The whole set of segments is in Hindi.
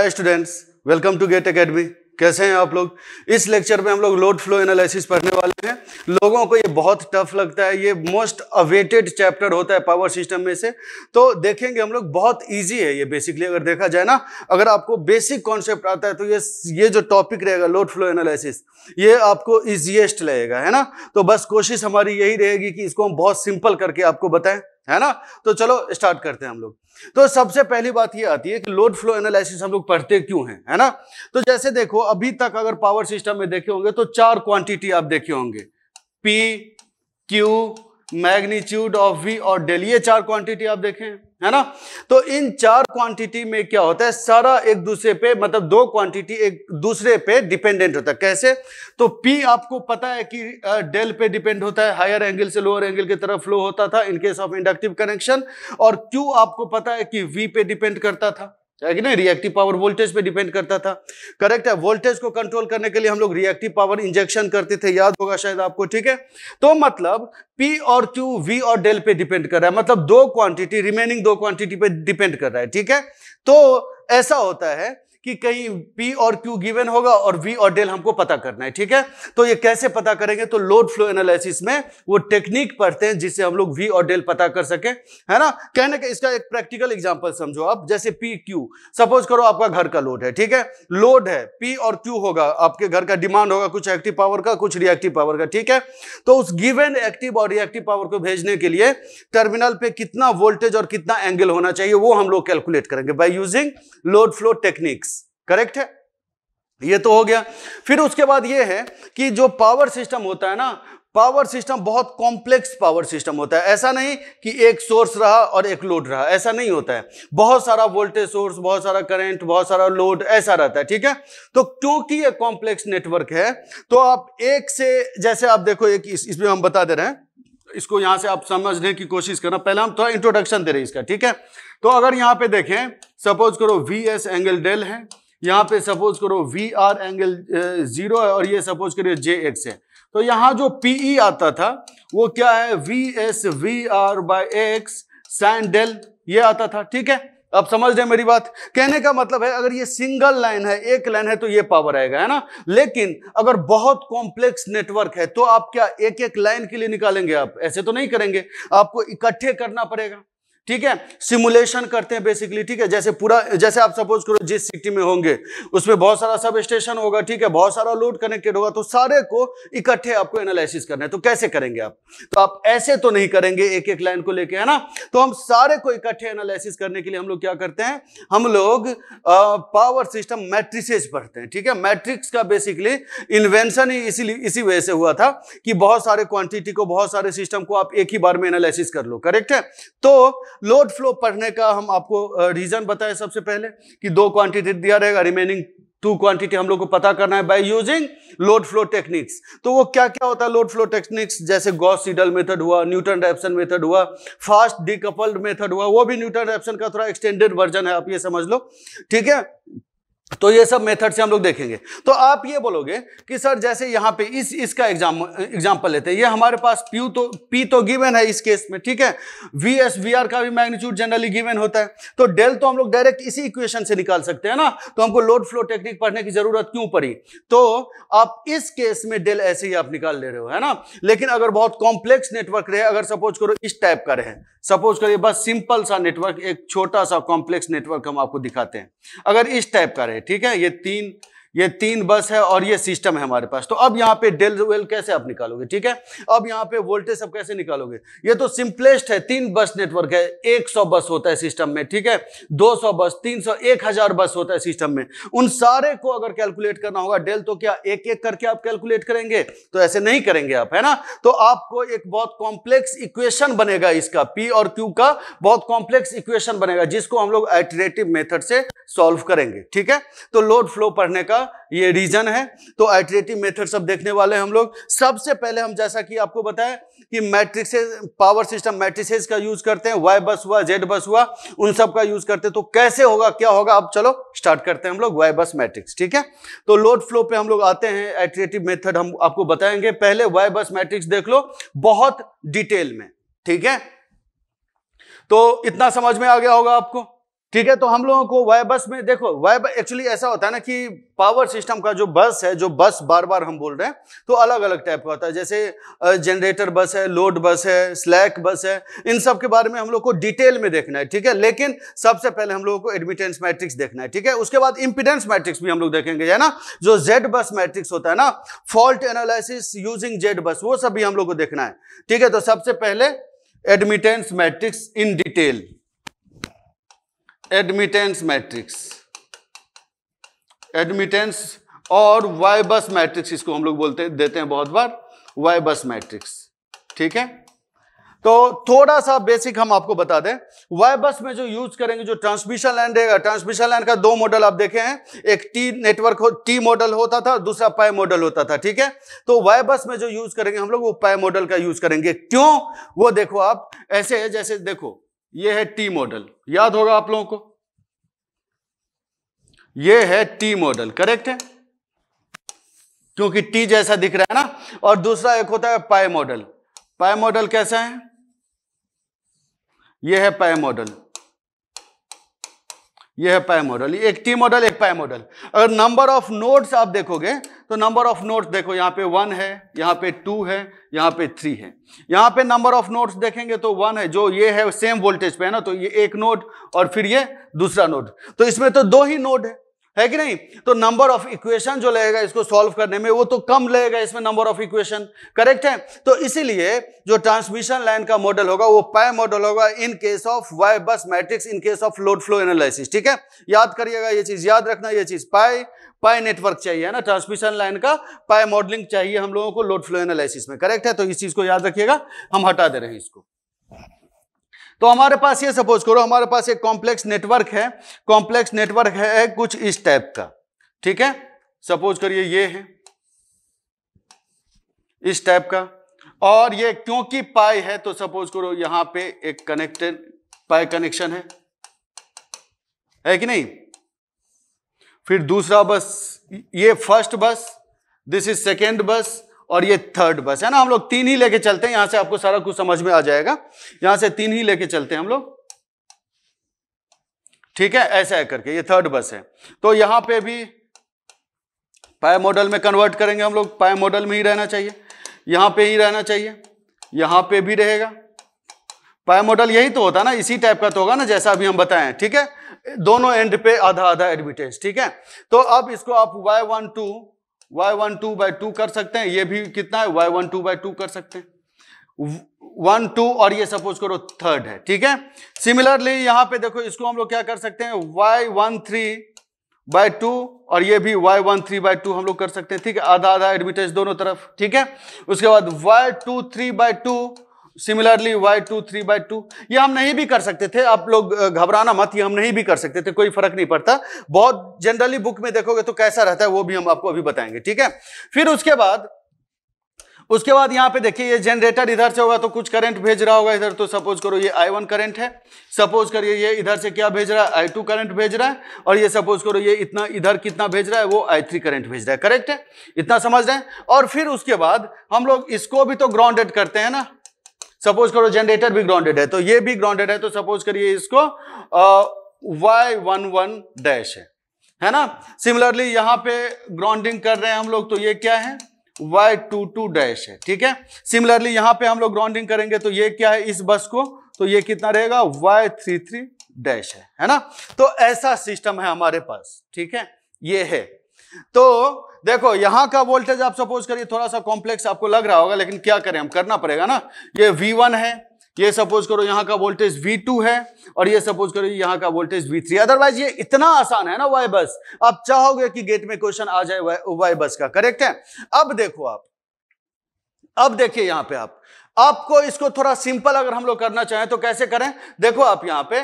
है students welcome to GATE Academy कैसे हैं आप लोग इस लेक्चर में हम लोग लोड फ्लो एनालिसिस पढ़ने वाले हैं लोगों को ये बहुत टफ लगता है ये मोस्ट अवेटेड चैप्टर होता है पावर सिस्टम में से तो देखेंगे हम लोग बहुत इजी है ये बेसिकली अगर देखा जाए ना अगर आपको बेसिक कॉन्सेप्ट आता है तो ये ये जो टॉपिक रहेगा लोड फ्लो एनालिसिस ये आपको ईजिएस्ट लगेगा है ना तो बस कोशिश हमारी यही रहेगी कि इसको हम बहुत सिंपल करके आपको बताएं है ना तो चलो स्टार्ट करते हैं हम लोग तो सबसे पहली बात ये आती है कि लोड फ्लो एनालिसिस हम लोग पढ़ते क्यों हैं है ना तो जैसे देखो अभी तक अगर पावर सिस्टम में देखे होंगे तो चार क्वांटिटी आप देखे होंगे P Q magnitude of V और डेली ये चार क्वांटिटी आप देखें है ना तो इन चार क्वांटिटी में क्या होता है सारा एक दूसरे पे मतलब दो क्वांटिटी एक दूसरे पे डिपेंडेंट होता है कैसे तो पी आपको पता है कि डेल पे डिपेंड होता है हायर एंगल से लोअर एंगल की तरफ फ्लो होता था in case of inductive connection और क्यू आपको पता है कि वी पे डिपेंड करता था है कि नहीं रिएक्टिव पावर वोल्टेज पे डिपेंड करता था करेक्ट है वोल्टेज को कंट्रोल करने के लिए हम लोग रिएक्टिव पावर इंजेक्शन करते थे याद होगा शायद आपको ठीक है तो मतलब पी और क्यू वी और डेल पे डिपेंड कर रहा है मतलब दो क्वांटिटी रिमेनिंग दो क्वांटिटी पे डिपेंड कर रहा है ठीक है तो ऐसा होता है कि कहीं पी और क्यू गिवन होगा और वी और डेल हमको पता करना है ठीक है तो ये कैसे पता करेंगे तो लोड फ्लो एनालिसिस में वो टेक्निक पढ़ते हैं जिससे हम लोग वी और डेल पता कर सके है ना कहने का इसका एक प्रैक्टिकल एग्जाम्पल समझो आप जैसे पी क्यू सपोज करो आपका घर का लोड है ठीक है लोड है पी और क्यू होगा आपके घर का डिमांड होगा कुछ एक्टिव पावर का कुछ रिएक्टिव पावर का ठीक है तो उस गिवेन एक्टिव और रिएक्टिव पावर को भेजने के लिए टर्मिनल पे कितना वोल्टेज और कितना एंगल होना चाहिए वो हम लोग कैलकुलेट करेंगे by using load flow techniques correct है ये तो हो गया फिर उसके बाद ये है कि जो पावर सिस्टम होता है ना पावर सिस्टम बहुत कॉम्प्लेक्स पावर सिस्टम होता है ऐसा नहीं कि एक सोर्स रहा और एक लोड रहा ऐसा नहीं होता है बहुत सारा वोल्टेज सोर्स बहुत सारा करंट बहुत सारा लोड ऐसा रहता है ठीक है तो क्योंकि ये कॉम्प्लेक्स नेटवर्क है तो आप एक से जैसे आप देखो एक इस, हम बता दे रहे हैं इसको यहां से आप समझने की कोशिश करना पहले हम थोड़ा इंट्रोडक्शन दे रहे हैं इसका ठीक है तो अगर यहां पर देखें सपोज करो वी एस एंगल डेल है यहाँ पे सपोज करो वी आर एंगल जीरो है और ये सपोज करिए जे एक्स है तो यहाँ जो पीई e आता था वो क्या है V S V R by X sine del ये आता था ठीक है अब समझ रहे मेरी बात कहने का मतलब है अगर ये सिंगल लाइन है एक लाइन है तो ये पावर आएगा है ना लेकिन अगर बहुत कॉम्प्लेक्स नेटवर्क है तो आप क्या एक एक लाइन के लिए निकालेंगे आप ऐसे तो नहीं करेंगे आपको इकट्ठे करना पड़ेगा ठीक है सिमुलेशन करते हैं बेसिकली ठीक है जैसे पूरा जैसे आप सपोज करो जिस सिटी में होंगे उसमें बहुत सारा सब स्टेशन होगा ठीक है बहुत सारा लोड कनेक्टेड होगा तो सारे को इकट्ठे आपको एनालिसिस करना है तो कैसे करेंगे आप तो आप ऐसे तो नहीं करेंगे एक एक लाइन को लेके है ना तो हम सारे को इकट्ठे एनालिसिस करने के लिए हम लोग क्या करते हैं हम लोग आ, पावर सिस्टम मैट्रिसेस पढ़ते हैं ठीक है मैट्रिक्स का बेसिकली इन्वेंशन ही इसीलिए इसी वजह से हुआ था कि बहुत सारे क्वांटिटी को बहुत सारे सिस्टम को आप एक ही बार में एनालिसिस कर लो करेक्ट है तो लोड फ्लो पढ़ने का हम आपको रीजन बताए सबसे पहले कि दो क्वांटिटी दिया रहेगा रिमेनिंग टू क्वांटिटी हम लोग को पता करना है by using load flow techniques तो वो क्या क्या होता है लोड फ्लो टेक्निक्स जैसे गॉस सीडल मेथड हुआ न्यूटन रैप्सन मेथड हुआ फास्ट डिकपल्ड मेथड हुआ वो भी न्यूटन रैप्सन का थोड़ा एक्सटेंडेड वर्जन है आप ये समझ लो ठीक है तो ये सब मेथड से हम लोग देखेंगे तो आप ये बोलोगे कि सर जैसे यहाँ पे इस इसका एग्जाम एग्जाम्पल लेते हैं ये हमारे पास पी तो पी तो गिवन है इस केस में ठीक है वी एस वी आर का भी मैग्नीट्यूड जनरली गिवन होता है तो डेल तो हम लोग डायरेक्ट इसी इक्वेशन से निकाल सकते हैं ना तो हमको लोड फ्लो टेक्निक पढ़ने की जरूरत क्यों पड़ी तो आप इस केस में डेल ऐसे ही आप निकाल ले रहे हो है ना लेकिन अगर बहुत कॉम्प्लेक्स नेटवर्क रहे अगर सपोज करो इस टाइप का रहे सपोज करिए बस सिंपल सा नेटवर्क एक छोटा सा कॉम्प्लेक्स नेटवर्क हम आपको दिखाते हैं अगर इस टाइप का रहे ठीक है ये तीन ये तीन बस है और ये सिस्टम है हमारे पास तो अब यहाँ पे डेल वेल कैसे आप निकालोगे ठीक है अब यहाँ पे वोल्टेज सब कैसे निकालोगे ये तो सिंपलेस्ट है तीन बस नेटवर्क है 100 बस होता है सिस्टम में ठीक है 200 बस 300 हजार बस होता है सिस्टम में उन सारे को अगर कैलकुलेट करना होगा डेल तो क्या एक एक करके आप कैलकुलेट करेंगे तो ऐसे नहीं करेंगे आप है ना तो आपको एक बहुत कॉम्प्लेक्स इक्वेशन बनेगा इसका पी और क्यू का बहुत कॉम्प्लेक्स इक्वेशन बनेगा जिसको हम लोग एटरेटिव मेथड से सॉल्व करेंगे ठीक है तो लोड फ्लो पढ़ने का का ये रीजन है तो आइटरेटिव मेथड सब देखने वाले हैं हम लोग सबसे पहले हम जैसा कि आपको बताएं कि मैट्रिक्स पावर सिस्टम मैट्रिक्सेस का यूज करते हैं वाई बस हुआ जेड बस हुआ उन सब का यूज करते हैं तो कैसे होगा क्या होगा अब चलो स्टार्ट करते हैं हम लोग वाई बस मैट्रिक्स ठीक है तो लोड फ्लो पे हम लोग आते हैं आइटरेटिव मेथड हम आपको बताएंगे पहले वाई बस मैट्रिक्स देख लो बहुत डिटेल में ठीक है तो इतना समझ में आ गया होगा आपको ठीक है तो हम लोगों को वाई बस में देखो वाई एक्चुअली ऐसा होता है ना कि पावर सिस्टम का जो बस है जो बस बार बार हम बोल रहे हैं तो अलग अलग टाइप का होता है जैसे जनरेटर बस है लोड बस है स्लैक बस है इन सब के बारे में हम लोग को डिटेल में देखना है ठीक है लेकिन सबसे पहले हम लोगों को एडमिटेंस मैट्रिक्स देखना है ठीक है उसके बाद इंपिडेंस मैट्रिक्स भी हम लोग देखेंगे है ना जो जेड बस मैट्रिक्स होता है ना फॉल्ट एनालिसिस यूजिंग जेड बस वो सब भी हम लोग को देखना है ठीक है तो सबसे पहले admittance matrix in detail admittance matrix admittance और वाई बस मैट्रिक्स इसको हम लोग बोलते देते हैं बहुत बार वाई बस मैट्रिक्स ठीक है तो थोड़ा सा बेसिक हम आपको बता दें वाई बस में जो यूज करेंगे जो ट्रांसमिशन लाइन रहेगा ट्रांसमिशन लाइन का दो मॉडल आप देखे हैं एक टी नेटवर्क हो टी मॉडल होता था दूसरा पाई मॉडल होता था ठीक है तो वाई बस में जो यूज करेंगे हम लोग वो पाई मॉडल का यूज करेंगे क्यों वो देखो आप ऐसे है जैसे देखो ये है टी मॉडल याद होगा आप लोगों को ये है टी मॉडल करेक्ट है क्योंकि टी जैसा दिख रहा है ना और दूसरा एक होता है पाए मॉडल पाए मॉडल कैसा है यह है पाए मॉडल ये है पाई मॉडल एक टी मॉडल एक पाई मॉडल अगर नंबर ऑफ नोड्स आप देखोगे तो नंबर ऑफ नोड्स देखो यहाँ पे वन है यहाँ पे टू है यहाँ पे थ्री है यहाँ पे नंबर ऑफ नोड्स देखेंगे तो वन है जो ये है सेम वोल्टेज पे है ना तो ये एक नोड और फिर ये दूसरा नोड तो इसमें तो दो ही नोड है है कि नहीं तो नंबर ऑफ इक्वेशन जो लगेगा इसको सॉल्व करने में वो तो कम लगेगा इसमें नंबर ऑफ इक्वेशन करेक्ट है तो इसीलिए जो ट्रांसमिशन लाइन का मॉडल होगा वो पाए मॉडल होगा in case of Y bus matrix in case of load flow analysis ठीक है याद करिएगा ये चीज याद रखना ये चीज पाए पाए नेटवर्क चाहिए ना ट्रांसमिशन लाइन का पाए मॉडलिंग चाहिए हम लोगों को लोड फ्लो एनालिसिस में करेक्ट है तो इस चीज को याद रखिएगा हम हटा दे रहे हैं इसको तो हमारे पास ये सपोज करो हमारे पास एक कॉम्प्लेक्स नेटवर्क है कॉम्प्लेक्स नेटवर्क है कुछ इस टाइप का ठीक है सपोज करिए ये है इस टाइप का और ये क्योंकि पाई है तो सपोज करो यहां पे एक कनेक्टेड पाई कनेक्शन है है कि नहीं फिर दूसरा बस ये फर्स्ट बस दिस इज सेकेंड बस और ये थर्ड बस है ना हम लोग तीन ही लेके चलते हैं यहां से आपको सारा कुछ समझ में आ जाएगा यहां से तीन ही लेके चलते हैं हम लोग ठीक है ऐसा है करके ये थर्ड बस है तो यहां पे भी पाए मॉडल में कन्वर्ट करेंगे हम लोग पाए मॉडल में ही रहना चाहिए यहां पे ही रहना चाहिए यहां पे भी रहेगा पाए मॉडल यही तो होता है ना इसी टाइप का तो होगा ना जैसा अभी हम बताए ठीक है दोनों एंड पे आधा आधा एडमिटेंस ठीक है तो अब इसको आप Y one two Y one two by two कर सकते हैं ये भी कितना है Y one two by two कर सकते हैं वन टू और ये सपोज करो थर्ड है ठीक है सिमिलरली यहां पे देखो इसको हम लोग क्या कर सकते हैं Y one three by two और ये भी Y one three by two हम लोग कर सकते हैं ठीक है आधा आधा एडमिटेज दोनों तरफ ठीक है उसके बाद Y two three by two similarly Y two three by two ये हम नहीं भी कर सकते थे आप लोग घबराना मत ये हम नहीं भी कर सकते थे कोई फर्क नहीं पड़ता बहुत जनरली बुक में देखोगे तो कैसा रहता है वो भी हम आपको अभी बताएंगे ठीक है फिर उसके बाद उसके बाद यहाँ पे देखिए ये जनरेटर इधर से होगा तो कुछ करंट भेज रहा होगा इधर तो सपोज करो ये आई वन करंट है सपोज करिए ये इधर से क्या भेज रहा है आई टू करंट भेज रहा है और ये सपोज करो ये इतना इधर कितना भेज रहा है वो आई थ्री करंट भेज रहा है करेक्ट है इतना समझ रहे हैं और फिर उसके बाद हम लोग इसको भी तो ग्राउंडेड करते हैं ना सपोज करो जनरेटर भी ग्राउंडेड है तो ये भी ग्राउंडेड है तो सपोज करिए इसको वाई वन वन डैश है है ना सिमिलरली यहां पे ग्राउंडिंग कर रहे हैं हम लोग तो ये क्या है वाई टू टू डैश है ठीक है सिमिलरली यहां पे हम लोग ग्राउंडिंग करेंगे तो ये क्या है इस बस को तो ये कितना रहेगा वाई थ्री थ्री डैश है है ना तो ऐसा सिस्टम है हमारे पास ठीक है ये है तो देखो यहां का वोल्टेज आप सपोज करिए थोड़ा सा कॉम्प्लेक्स आपको लग रहा होगा लेकिन क्या करें हम करना पड़ेगा ना ये V1 है ये सपोज करो यहाँ का वोल्टेज V2 है और ये सपोज करो यहाँ का वोल्टेज V3 अदरवाइज ये इतना आसान है ना वाई बस आप चाहोगे कि गेट में क्वेश्चन आ जाए वाई बस का करेक्ट है अब देखो आप अब देखिए यहां पे आप आपको इसको थोड़ा सिंपल अगर हम लोग करना चाहें तो कैसे करें देखो आप यहां पे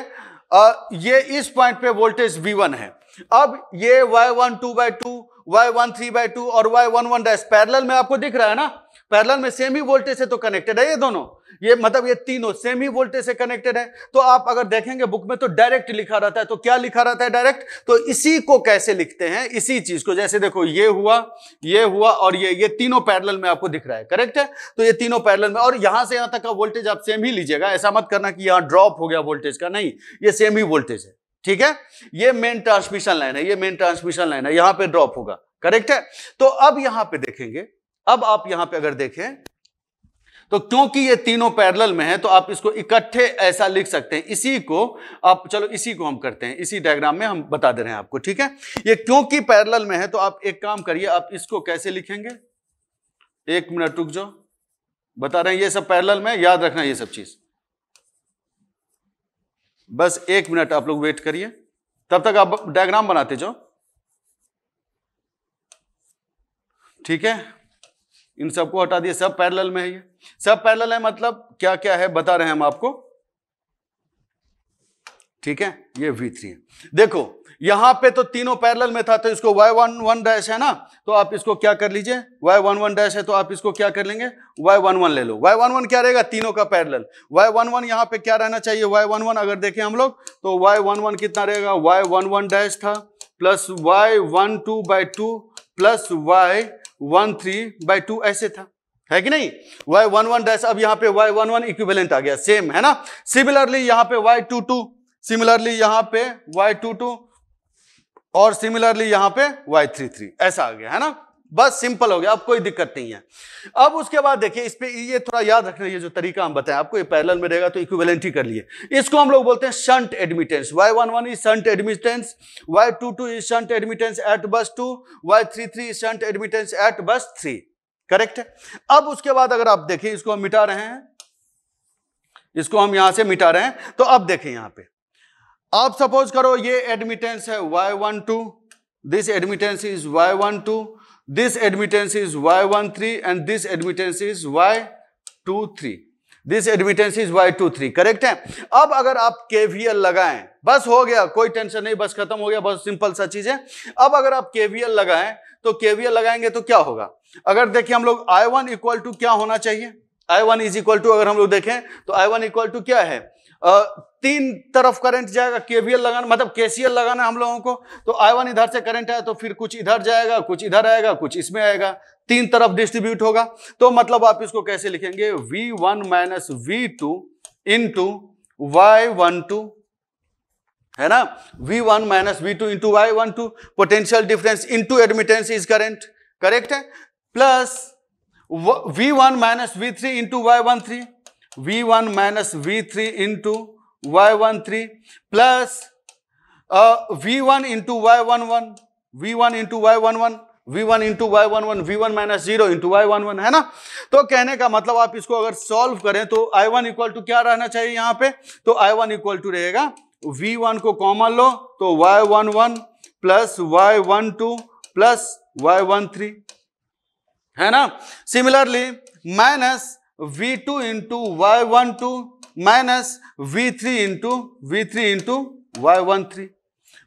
आ, ये इस पॉइंट पे वोल्टेज V1 है अब ये Y one two by two Y one three by two और Y one one dash parallel में आपको दिख रहा है ना पैरल में सेम ही वोल्टेज से तो कनेक्टेड है ये दोनों ये मतलब ये तीनों सेम ही वोल्टेज से कनेक्टेड है तो आप अगर देखेंगे बुक में तो डायरेक्ट लिखा रहता है तो क्या लिखा रहता है डायरेक्ट तो इसी को कैसे लिखते हैं इसी चीज को जैसे देखो ये हुआ ये हुआ और ये ये तीनों पैरल में आपको दिख रहा है करेक्ट है तो ये तीनों पैरल में और यहां से यहां तक का वोल्टेज आप सेम ही लीजिएगा ऐसा मत करना कि यहां ड्रॉप हो गया वोल्टेज का नहीं ये सेम ही वोल्टेज है ठीक है ये मेन ट्रांसमिशन लाइन है ये मेन ट्रांसमिशन लाइन है यहां पे ड्रॉप होगा करेक्ट है तो अब यहां पे देखेंगे अब आप यहां पे अगर देखें तो क्योंकि ये तीनों पैरेलल में है तो आप इसको इकट्ठे ऐसा लिख सकते हैं इसी को आप चलो इसी को हम करते हैं इसी डायग्राम में हम बता दे रहे हैं आपको ठीक है ये क्योंकि पैरेलल में है तो आप एक काम करिए आप इसको कैसे लिखेंगे एक मिनट रुक जाओ बता रहे हैं ये सब पैरेलल में याद रखना ये सब चीज़ बस एक मिनट आप लोग वेट करिए तब तक आप डायग्राम बनाते जाओ ठीक है इन सबको हटा दिए सब पैरेलल में है ये सब पैरेलल है मतलब क्या क्या है बता रहे हैं हम आपको ठीक है ये V3 थ्री है देखो यहां पे तो तीनों पैरेलल में था तो इसको वाई वन वन डैश है ना तो आप इसको क्या कर लीजिए वाई वन वन डैश है तो आप इसको क्या कर लेंगे Y11 ले लो Y11 क्या रहेगा तीनों का पैरेलल Y11 वन वन यहाँ पे क्या रहना चाहिए Y11 अगर देखें हम लोग तो वाई वन वन कितना रहेगा वाई वन वन डैश था plus Y one two by two plus Y one three by two ऐसे था है कि नहीं वाई वन वन डैश अब यहाँ पे वाई वन वन इक्विवेलेंट आ गया सेम है ना सिमिलरली यहाँ पे वाई टू टू सिमिलरली यहां पे वाई टू टू और सिमिलरली यहां पे वाई थ्री थ्री ऐसा आ गया है ना बस सिंपल हो गया अब कोई दिक्कत नहीं है अब उसके बाद देखिए इस पे ये थोड़ा याद रखना ये जो तरीका हम बताएं आपको ये पैरेलल में रहेगा तो इक्विवेलेंट ही कर लिए इसको हम लोग बोलते हैं shunt admittance Y one one is shunt admittance Y two two is shunt admittance at bus two Y three three is shunt admittance at bus three correct अब उसके बाद अगर आप देखें इसको हम मिटा रहे हैं इसको हम यहां से मिटा रहे हैं तो अब देखें यहां पर अब सपोज करो ये एडमिटेंस है Y one two this admittance is Y one two this admittance is Y one three and this admittance is Y two three this admittance is Y two three correct है अब अगर आप केवीएल लगाएं बस हो गया कोई टेंशन नहीं बस खत्म हो गया बस सिंपल सा चीज है अब अगर आप केवीएल लगाएं तो केवीएल लगाएंगे तो क्या होगा अगर देखिए हम लोग आई वन इक्वल टू क्या होना चाहिए I one is equal to अगर हम लोग देखें तो आई वन इक्वल टू क्या है तीन तरफ करंट जाएगा केवीएल लगाना मतलब केसीएल लगाना हम लोगों को तो आई वन इधर से करंट आया तो फिर कुछ इधर जाएगा कुछ इधर आएगा कुछ इसमें आएगा तीन तरफ डिस्ट्रीब्यूट होगा तो मतलब आप इसको कैसे लिखेंगे V one minus V two into Y one two है ना V one minus V two into Y one two potential difference into admittance is current correct है plus V one minus V three into Y one three V one minus V three into Y one three plus V one into Y one one V one into Y one one V one into Y one one V one minus zero into Y one one है ना तो कहने का मतलब आप इसको अगर सॉल्व करें तो आई वन इक्वल टू क्या रहना चाहिए यहाँ पे तो आई वन इक्वल टू रहेगा वी वन को कॉमन लो तो Y one one plus Y one two plus Y one three है ना similarly minus V two into Y one two minus V three into V three into Y one three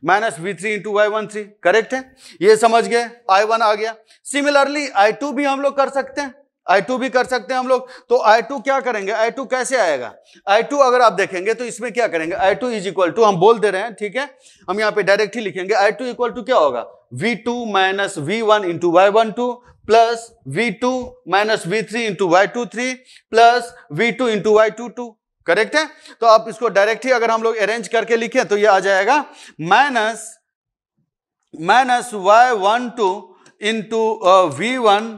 minus V three into Y one three correct है ये समझ गए आई वन आ गया सिमिलरली आई टू भी हम लोग कर सकते हैं आई टू भी कर सकते हैं हम लोग तो आई टू क्या करेंगे आई टू कैसे आएगा आई टू अगर आप देखेंगे तो इसमें क्या करेंगे I two is equal to हम बोल दे रहे हैं ठीक है हम यहाँ पे डायरेक्ट ही लिखेंगे आई टू इक्वल टू क्या होगा V two minus V one into Y one two plus V two minus V three into Y two three plus V two into Y two two correct है तो आप इसको डायरेक्टली अगर हम लोग अरेंज करके लिखें तो ये आ जाएगा minus minus Y one two into V one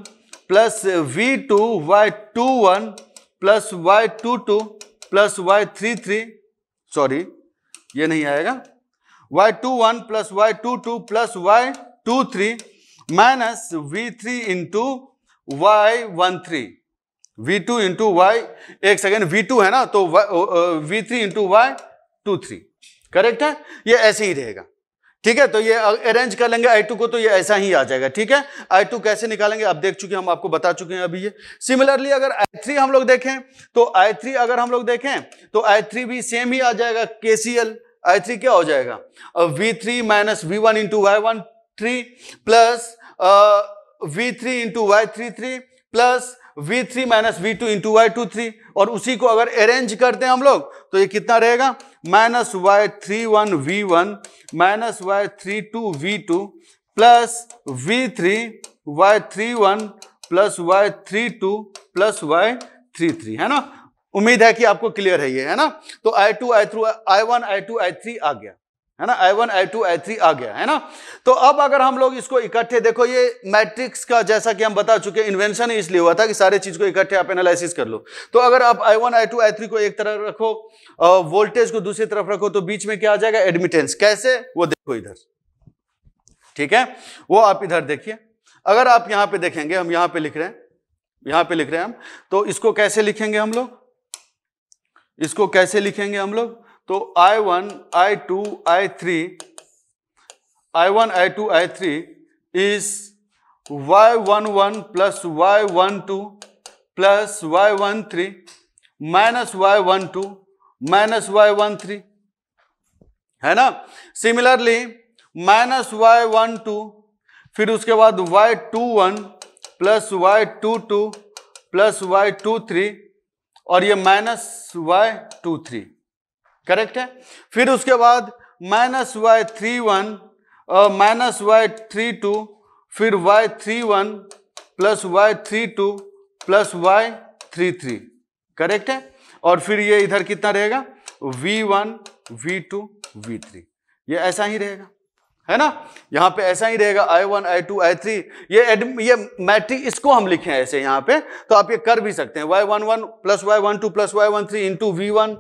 plus V two Y two one plus Y two two plus Y three three sorry ये नहीं आएगा Y two one plus Y two two plus Y two three minus V three into Y one three V two into Y एक सेकेंड वी टू है ना तो V three into Y two three correct है ये ऐसे ही रहेगा ठीक है तो ये अरेंज कर लेंगे आई टू को तो ये ऐसा ही आ जाएगा ठीक है आई टू कैसे निकालेंगे आप देख चुके हम आपको बता चुके हैं अभी ये सिमिलरली अगर आई थ्री हम लोग देखें तो आई थ्री अगर हम लोग देखें तो आई थ्री भी सेम ही आ जाएगा के सी एल आई थ्री क्या हो जाएगा V three minus V one into Y one three plus V three into Y three three plus V three minus V two into Y two three और उसी को अगर अरेंज करते हैं हम लोग तो ये कितना रहेगा minus Y three one V one minus Y three two V two plus V three Y three one plus Y three two plus Y three three है ना उम्मीद है कि आपको क्लियर है ये है ना तो I two I through I one I two I three आ गया है ना I I one two I three आ गया है ना तो अब अगर हम लोग इसको इकट्ठे देखो ये मैट्रिक्स का जैसा कि हम बता चुके इन्वेंशन ही इसलिए हुआ था कि सारे चीज को इकट्ठे आप एनालिसिस कर लो तो अगर आप I I one two I three को एक तरफ रखो वोल्टेज को दूसरी तरफ रखो तो बीच में क्या आ जाएगा एडमिटेंस कैसे वो देखो इधर ठीक है वो आप इधर देखिए अगर आप यहां पर देखेंगे हम यहां पर लिख रहे हैं यहां पर लिख रहे हैं हम तो इसको कैसे लिखेंगे हम लोग इसको कैसे लिखेंगे हम लोग तो I one I two I three I one I two I three is Y one one plus Y one two plus Y one three minus Y one two minus Y one three है ना similarly minus Y one two फिर उसके बाद Y two one plus Y two two plus Y two three और ये minus Y two three correct है फिर उसके बाद minus Y three one minus Y three two फिर Y three one plus Y three two plus Y three three correct है और फिर ये इधर कितना रहेगा V V one two V three ये ऐसा ही रहेगा है ना यहाँ पे ऐसा ही रहेगा I one I two I three ये एडम ये मैट्रिक इसको हम लिखे हैं ऐसे यहाँ पे तो आप ये कर भी सकते हैं Y one one plus Y one two plus Y one three into V one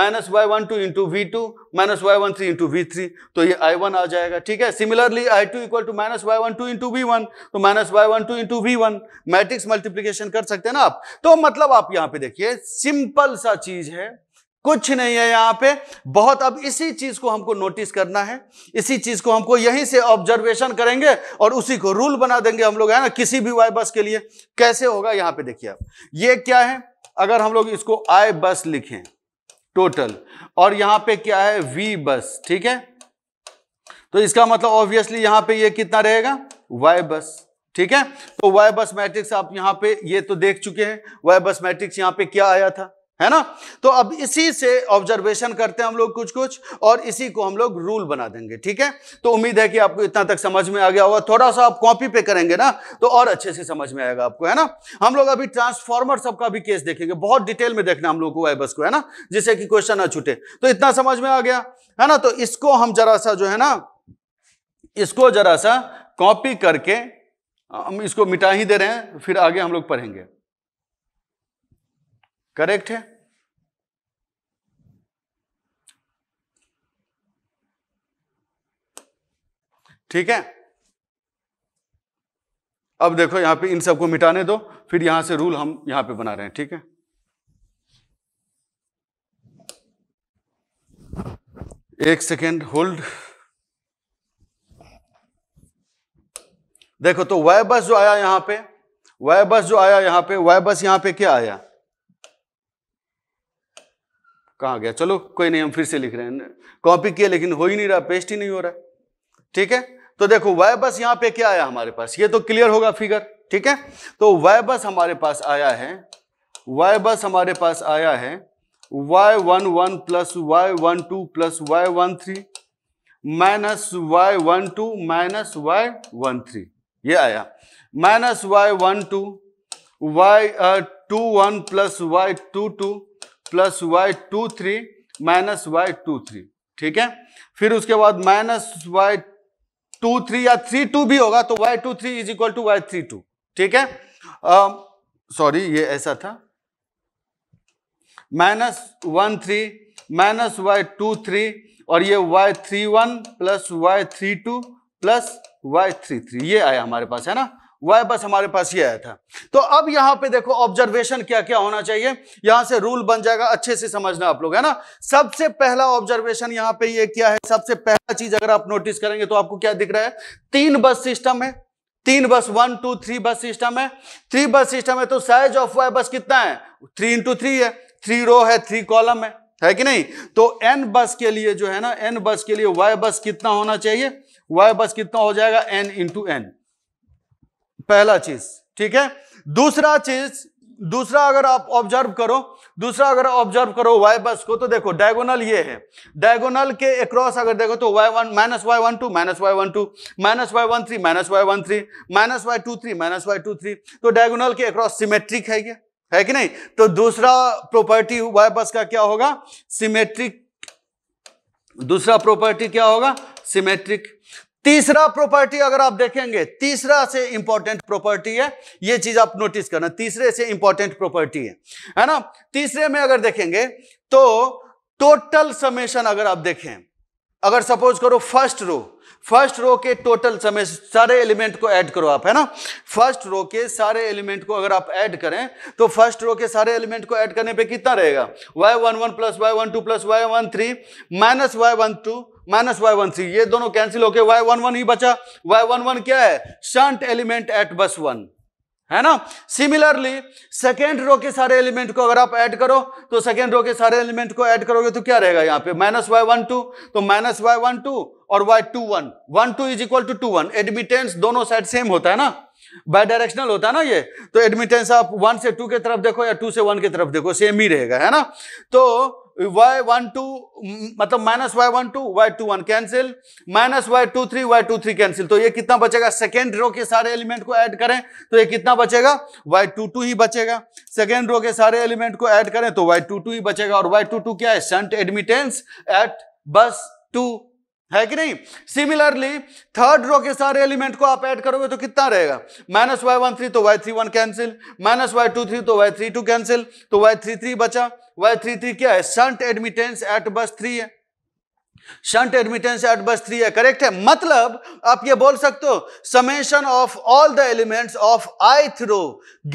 minus Y one two into V two minus Y one three into V three तो ये आई वन आ जाएगा ठीक है similarly I two equal to minus Y one two into V one तो minus Y one two into V one matrix multiplication कर सकते हैं ना आप तो मतलब आप यहाँ पे देखिए सिंपल सा चीज है कुछ नहीं है यहां पे बहुत अब इसी चीज को हमको नोटिस करना है इसी चीज को हमको यहीं से ऑब्जर्वेशन करेंगे और उसी को रूल बना देंगे हम लोग है ना किसी भी वाई बस के लिए कैसे होगा यहां पे देखिए आप ये क्या है अगर हम लोग इसको आई बस लिखें टोटल और यहां पे क्या है वी बस ठीक है तो इसका मतलब ऑब्वियसली यहां पर यह कितना रहेगा वाई बस ठीक है तो वाई बस मैट्रिक्स आप यहां पर यह तो देख चुके हैं वाई बस मैट्रिक्स यहां पर क्या आया था है ना तो अब इसी से ऑब्जर्वेशन करते हैं हम लोग कुछ कुछ और इसी को हम लोग रूल बना देंगे ठीक है तो उम्मीद है कि आपको इतना तक समझ में आ गया होगा थोड़ा सा आप कॉपी पे करेंगे ना तो और अच्छे से समझ में आएगा आपको है ना हम लोग अभी ट्रांसफॉर्मर सबका भी केस देखेंगे बहुत डिटेल में देखना हम लोग को वाइबस को है ना जिससे कि क्वेश्चन ना छूटे तो इतना समझ में आ गया है ना तो इसको हम जरा सा जो है ना इसको जरा सा कॉपी करके हम इसको मिटा ही दे रहे हैं फिर आगे हम लोग पढ़ेंगे करेक्ट है ठीक है अब देखो यहां पे इन सबको मिटाने दो फिर यहां से रूल हम यहां पे बना रहे हैं ठीक है एक सेकेंड होल्ड देखो तो वाय बस जो आया यहां पे वाय बस जो आया यहां पे वाय बस यहां पे क्या आया कहाँ गया चलो कोई नहीं हम फिर से लिख रहे हैं कॉपी किया लेकिन हो ही नहीं रहा पेस्ट ही नहीं हो रहा है ठीक है तो देखो वाई बस यहाँ पे क्या आया हमारे पास ये तो क्लियर होगा फिगर ठीक है तो वाई बस हमारे पास आया है वाई बस हमारे पास आया है Y one one plus Y one two plus Y one three minus Y one two minus Y one three ये आया minus Y one two Y two one plus Y two two plus Y two three minus Y two three ठीक है फिर उसके बाद माइनस वाई टू थ्री या थ्री टू भी होगा तो Y two three is equal to Y three two ठीक है सॉरी ये ऐसा था minus one three minus Y two three और ये Y three one plus Y three two plus Y three three ये आया हमारे पास है ना वह बस हमारे पास ये आया था तो अब यहां पे देखो ऑब्जर्वेशन क्या क्या होना चाहिए यहां से रूल बन जाएगा अच्छे से समझना आप लोग है ना सबसे पहला ऑब्जर्वेशन यहां पे ये क्या है सबसे पहला चीज अगर आप नोटिस करेंगे तो आपको क्या दिख रहा है तीन बस सिस्टम है तीन bus one two three bus system है थ्री बस सिस्टम है तो साइज ऑफ वाई बस कितना है थ्री इंटू थ्री है थ्री रो है थ्री कॉलम है है कि नहीं तो एन बस के लिए जो है ना एन बस के लिए वाई बस कितना होना चाहिए वाई बस कितना हो जाएगा एन इंटू एन पहला चीज ठीक है दूसरा चीज दूसरा अगर आप ऑब्जर्व करो दूसरा अगर ऑब्जर्व करो वाई बस को तो देखो डायगोनल ये है डायगोनल के अक्रॉस अगर देखो तो Y one minus Y one two minus Y one two minus Y one three minus Y one three minus Y two three minus Y two three तो डायगोनल के अक्रॉस सिमेट्रिक है ये है कि नहीं तो दूसरा प्रॉपर्टी वाई बस का क्या होगा सिमेट्रिक दूसरा प्रॉपर्टी क्या होगा सिमेट्रिक तीसरा प्रॉपर्टी अगर आप देखेंगे तीसरा से इंपॉर्टेंट प्रॉपर्टी है ये चीज आप नोटिस करना तीसरे से इंपॉर्टेंट प्रॉपर्टी है है ना तीसरे में अगर देखेंगे तो टोटल समेशन अगर आप देखें अगर सपोज करो फर्स्ट रो फर्स्ट रो के टोटल समय सारे एलिमेंट को ऐड करो आप है ना फर्स्ट रो के सारे एलिमेंट को अगर आप ऐड करें तो फर्स्ट रो के सारे एलिमेंट को ऐड करने पे कितना रहेगा Y one one plus Y one two plus Y one three minus Y one two minus Y one three ये दोनों कैंसिल होके वाई वन वन ही बचा वाई वन वन क्या है shunt element at bus one है ना सिमिलरली सेकेंड रो के सारे एलिमेंट को अगर आप ऐड करो तो सेकेंड रो के सारे एलिमेंट को ऐड करोगे तो क्या रहेगा यहाँ पे माइनस वाई वन टू तो माइनस वाई वन टू और Y two one one two is equal to two one admittance दोनों साइड सेम होता है ना बाय डायरेक्शनल होता है ना ये तो एडमिटेंस आप वन से टू के तरफ देखो या टू से वन की तरफ देखो सेम ही रहेगा है ना तो वाई वन टू मतलब minus Y one two Y two one cancel minus Y two three Y two three cancel तो ये कितना बचेगा सेकेंड रो के सारे एलिमेंट को ऐड करें तो ये कितना बचेगा वाई टू टू ही बचेगा सेकेंड रो के सारे एलिमेंट को ऐड करें तो वाई टू टू ही बचेगा और वाई टू टू क्या है shunt admittance at bus two है कि नहीं सिमिलरली थर्ड रो के सारे एलिमेंट को आप ऐड करोगे तो कितना रहेगा माइनस वाई वन थ्री तो Y three one cancel minus Y two three तो वाई थ्री टू कैंसिल तो वाई थ्री थ्री बचा वाई थ्री थ्री क्या है shunt admittance at bus three है shunt admittance at bus three है करेक्ट है मतलब आप ये बोल सकते हो summation of all the elements of I throw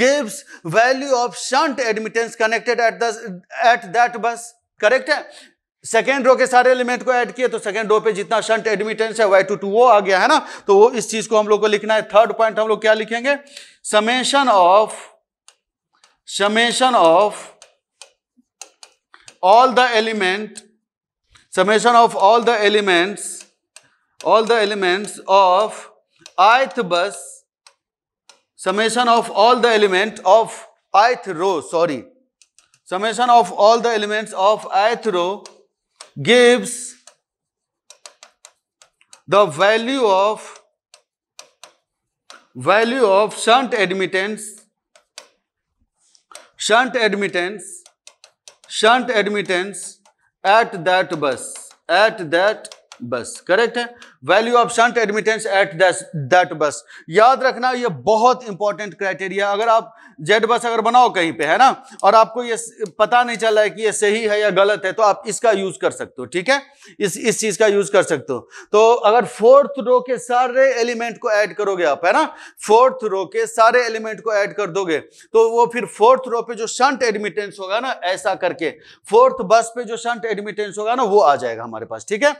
gives value of shunt admittance connected at the at that bus correct है सेकेंड रो के सारे एलिमेंट को ऐड किए तो सेकेंड रो पे जितना शंट एडमिटेंस है वाई टू टू वो आ गया है ना तो वो इस चीज को हम लोग को लिखना है थर्ड पॉइंट हम लोग क्या लिखेंगे summation of summation of all the element, summation of all the elements, all the elements of ith bus, summation of all the element of ith row, sorry, summation of all the elements of ith row gives the value of value of shunt admittance shunt admittance shunt admittance at that bus at that bus correct है value of shunt admittance at that bus याद रखना ये बहुत इंपॉर्टेंट क्राइटेरिया अगर आप जेड बस अगर बनाओ कहीं पे है ना और आपको ये पता नहीं चल रहा है कि ये सही है या गलत है तो आप इसका यूज कर सकते हो ठीक है इस इस चीज का यूज कर सकते हो तो अगर फोर्थ रो के सारे एलिमेंट को ऐड करोगे आप है ना फोर्थ रो के सारे एलिमेंट को ऐड कर दोगे तो वो फिर फोर्थ रो पे जो शंट एडमिटेंस होगा ना ऐसा करके फोर्थ बस पे जो शंट एडमिटेंस होगा ना वो आ जाएगा हमारे पास ठीक है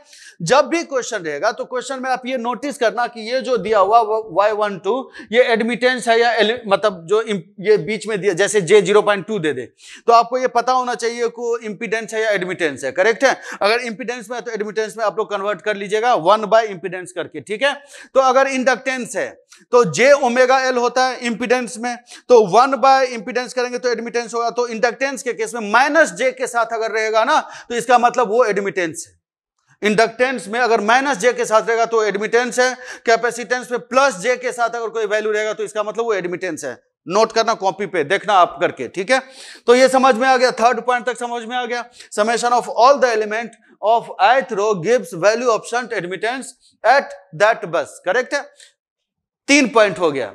जब भी क्वेश्चन रहेगा तो क्वेश्चन में आप ये नोटिस करना कि ये जो दिया हुआ y12 ये एडमिटेंस है या मतलब जो ये बीच में दिया जैसे जे जीरो पॉइंट टू दे दे तो आपको ये पता होना चाहिए को इम्पिडेंस है या एडमिटेंस है करेक्ट है अगर इम्पिडेंस में है तो एडमिटेंस में आप लोग कन्वर्ट कर लीजिएगा वन बाय इम्पिडेंस करके ठीक है तो अगर इंडक्टेंस है तो जे ओमेगा एल होता है इम्पिडेंस में तो वन बाय इम्पिडेंस करेंगे तो एडमिटेंस होगा तो इंडक्टेंस के केस में माइनस जे के साथ अगर रहेगा ना तो इसका मतलब वो एडमिटेंस है इंडक्टेंस में अगर माइनस जे के साथ रहेगा तो एडमिटेंस है कैपेसिटेंस में प्लस जे के साथ अगर कोई वैल्यू रहेगा तो इसका मतलब वो एडमिटेंस है नोट करना कॉपी पे देखना आप करके ठीक है तो ये समझ में आ गया थर्ड पॉइंट तक समझ में आ गया summation of all the element of ith row gives value of shunt admittance at that bus correct है तीन पॉइंट हो गया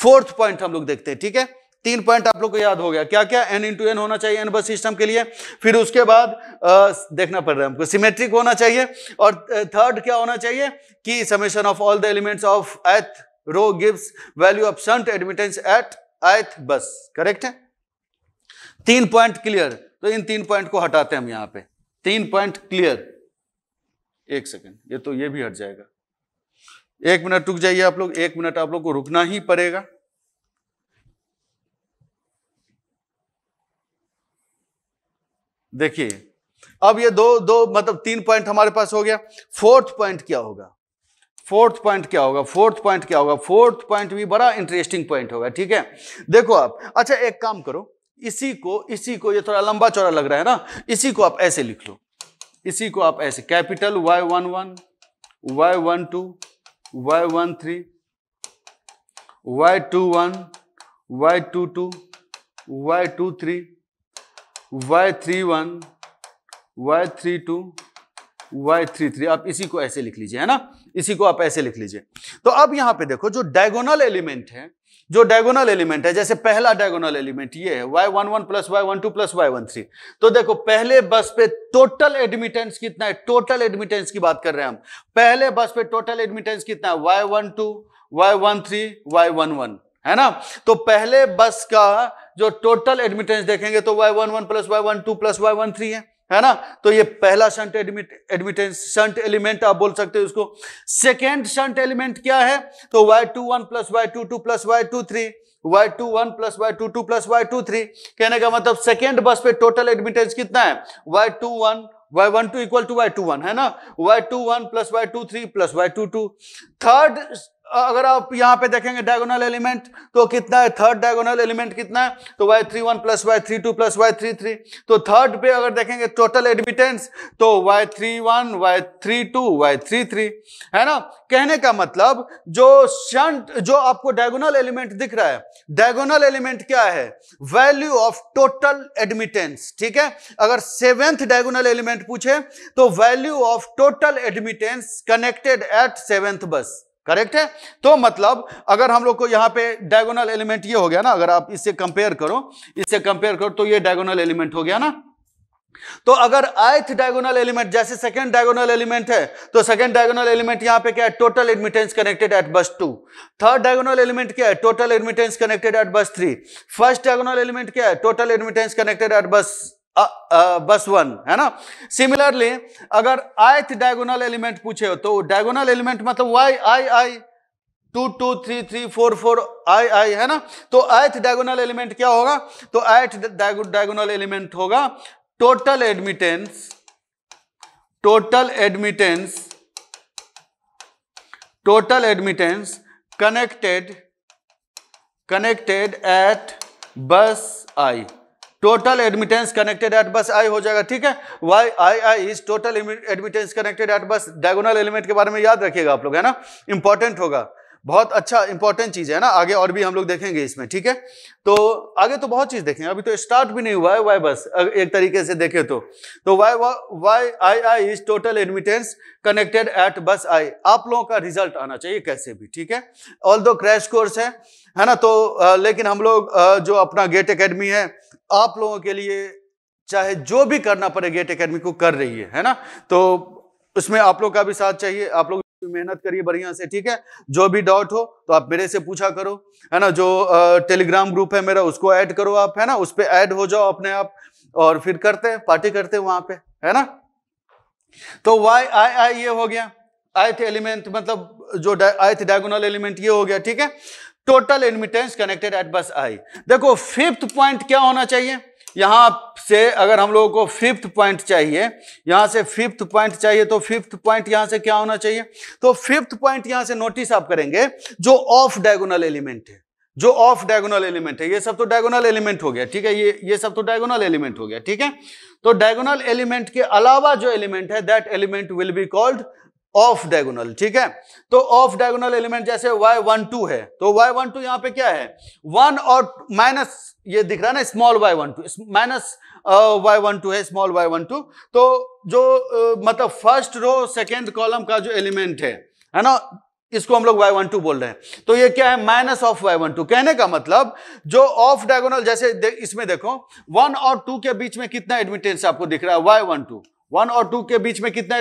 फोर्थ पॉइंट हम लोग देखते हैं ठीक है थीके? तीन पॉइंट आप लोग को याद हो गया क्या क्या एन इंटू एन होना चाहिए एन बस सिस्टम के लिए फिर उसके बाद आ, देखना पड़ रहा है हमको सिमेट्रिक होना चाहिए और थर्ड क्या होना चाहिए कि summation of all the elements of ith row gives value of shunt admittance at ith bus correct है तीन पॉइंट क्लियर तो इन तीन पॉइंट को हटाते हैं हम यहां पर तीन पॉइंट क्लियर एक सेकेंड ये तो ये भी हट जाएगा एक मिनट रुक जाइए आप लोग एक मिनट आप लोग को रुकना ही पड़ेगा देखिए अब ये दो दो मतलब तीन पॉइंट हमारे पास हो गया फोर्थ पॉइंट क्या होगा फोर्थ पॉइंट क्या होगा फोर्थ पॉइंट क्या होगा फोर्थ पॉइंट भी बड़ा इंटरेस्टिंग पॉइंट होगा ठीक है देखो आप अच्छा एक काम करो इसी को इसी को ये थोड़ा लंबा चौड़ा लग रहा है ना इसी को आप ऐसे लिख लो इसी को आप ऐसे capital Y one one Y one two Y one three Y two one Y two two Y two three Y three one Y three two Y three three आप इसी को ऐसे लिख लीजिए है ना इसी को आप ऐसे लिख लीजिए तो अब यहां पे देखो जो डायगोनल एलिमेंट है जो डायगोनल एलिमेंट है जैसे पहला डायगोनल एलिमेंट ये है Y one one plus Y one two plus Y one three तो देखो पहले बस पे टोटल एडमिटेंस कितना है टोटल एडमिटेंस की बात कर रहे हैं हम पहले बस पे टोटल एडमिटेंस कितना है Y one two Y one three Y one one है ना तो पहले बस का जो टोटल एडमिटेंस देखेंगे तो Y one one plus Y one two plus Y one three है है ना तो ये पहला shunt admit admittance shunt element आप बोल सकते हो उसको सेकेंड शंट एलिमेंट क्या है तो Y two one plus Y two two plus Y two three Y two one plus Y two two plus Y two three कहने का मतलब सेकेंड बस पे टोटल एडमिटेंस कितना है Y two one Y one two equal to Y two one है ना Y two one plus Y two three plus Y two two third अगर आप यहां पे देखेंगे डायगोनल एलिमेंट तो कितना है थर्ड डायगोनल एलिमेंट कितना है तो Y three one plus Y three two plus Y three three तो थर्ड पे अगर देखेंगे टोटल एडमिटेंस तो Y three one Y three two Y three three है ना कहने का मतलब जो शंट जो आपको डायगोनल एलिमेंट दिख रहा है डायगोनल एलिमेंट क्या है वैल्यू ऑफ टोटल एडमिटेंस ठीक है अगर सेवेंथ डायगोनल एलिमेंट पूछे तो value of total admittance connected at seventh bus correct है तो मतलब अगर हम लोग को यहाँ पे डायगोनल एलिमेंट ये हो गया ना अगर आप इससे कंपेयर करो इससे कंपेयर करो तो ये डायगोनल एलिमेंट हो गया ना तो अगर आइथ डायगोनल एलिमेंट जैसे सेकंड डायगोनल एलिमेंट है तो सेकंड डायगोनल एलिमेंट यहां पे क्या है total admittance connected at bus two third diagonal element क्या है total admittance connected at bus three first diagonal element क्या है टोटल एडमिटेंस कनेक्टेड एट बस बस वन है ना सिमिलरली अगर आयथ डायगोनल एलिमेंट पूछे हो तो डायगोनल एलिमेंट मतलब Y I I two two three three four four I I है ना तो आयथ डायगोनल एलिमेंट क्या होगा तो आयथ डायगोनल एलिमेंट होगा total admittance total admittance total admittance connected connected at bus I total admittance connected at bus I हो जाएगा ठीक है Y I I is total admittance connected at bus diagonal element के बारे में याद रखिएगा आप लोग है ना इंपॉर्टेंट होगा बहुत अच्छा इंपॉर्टेंट चीज है ना आगे और भी हम लोग देखेंगे इसमें ठीक है तो आगे तो बहुत चीज देखेंगे अभी तो स्टार्ट भी नहीं हुआ है वाई बस एक तरीके से देखे तो तो Y Y I I is total admittance connected at bus I आप लोगों का रिजल्ट आना चाहिए कैसे भी ठीक है ऑल दो क्रैश कोर्स है है ना तो आ, लेकिन हम लोग जो अपना गेट अकेडमी है आप लोगों के लिए चाहे जो भी करना पड़े गेट अकेडमी को कर रही है है ना तो उसमें आप लोग का भी साथ चाहिए आप लोग मेहनत करिए बढ़िया से ठीक है जो भी डाउट हो तो आप मेरे से पूछा करो है ना जो टेलीग्राम ग्रुप है मेरा उसको ऐड करो आप है ना उस पर ऐड हो जाओ अपने आप और फिर करते हैं पार्टी करते हैं वहां पे है ना तो वाई आई आई ये हो गया आयथ एलिमेंट मतलब जो आयथ डायगोनल एलिमेंट ये हो गया ठीक है total admittance connected at bus आई देखो फिफ्थ पॉइंट क्या होना चाहिए यहां से अगर हम लोगों को फिफ्थ पॉइंट चाहिए यहां से फिफ्थ पॉइंट चाहिए तो फिफ्थ पॉइंट यहां से क्या होना चाहिए तो फिफ्थ पॉइंट यहां से नोटिस आप करेंगे जो ऑफ डायगोनल एलिमेंट है जो ऑफ डायगोनल एलिमेंट है ये सब तो डायगोनल एलिमेंट हो गया ठीक है ये ये सब तो डायगोनल एलिमेंट हो गया ठीक है तो डायगोनल एलिमेंट के अलावा जो एलिमेंट है that element will be called off diagonal ठीक है तो ऑफ डायगोनल एलिमेंट जैसे वाई वन टू है तो वाई वन टू यहाँ पे क्या है वन और माइनस ये दिख रहा है ना small Y one two minus Y one two है स्मॉल वाई वन टू तो जो uh, मतलब फर्स्ट रो सेकेंड कॉलम का जो एलिमेंट है है ना इसको हम लोग y12 बोल रहे हैं तो ये क्या है माइनस ऑफ y12 कहने का मतलब जो ऑफ डायगोनल जैसे दे, इसमें देखो वन और टू के बीच में कितना एडमिटेंस आपको दिख रहा है y12 वन और टू के बीच में कितना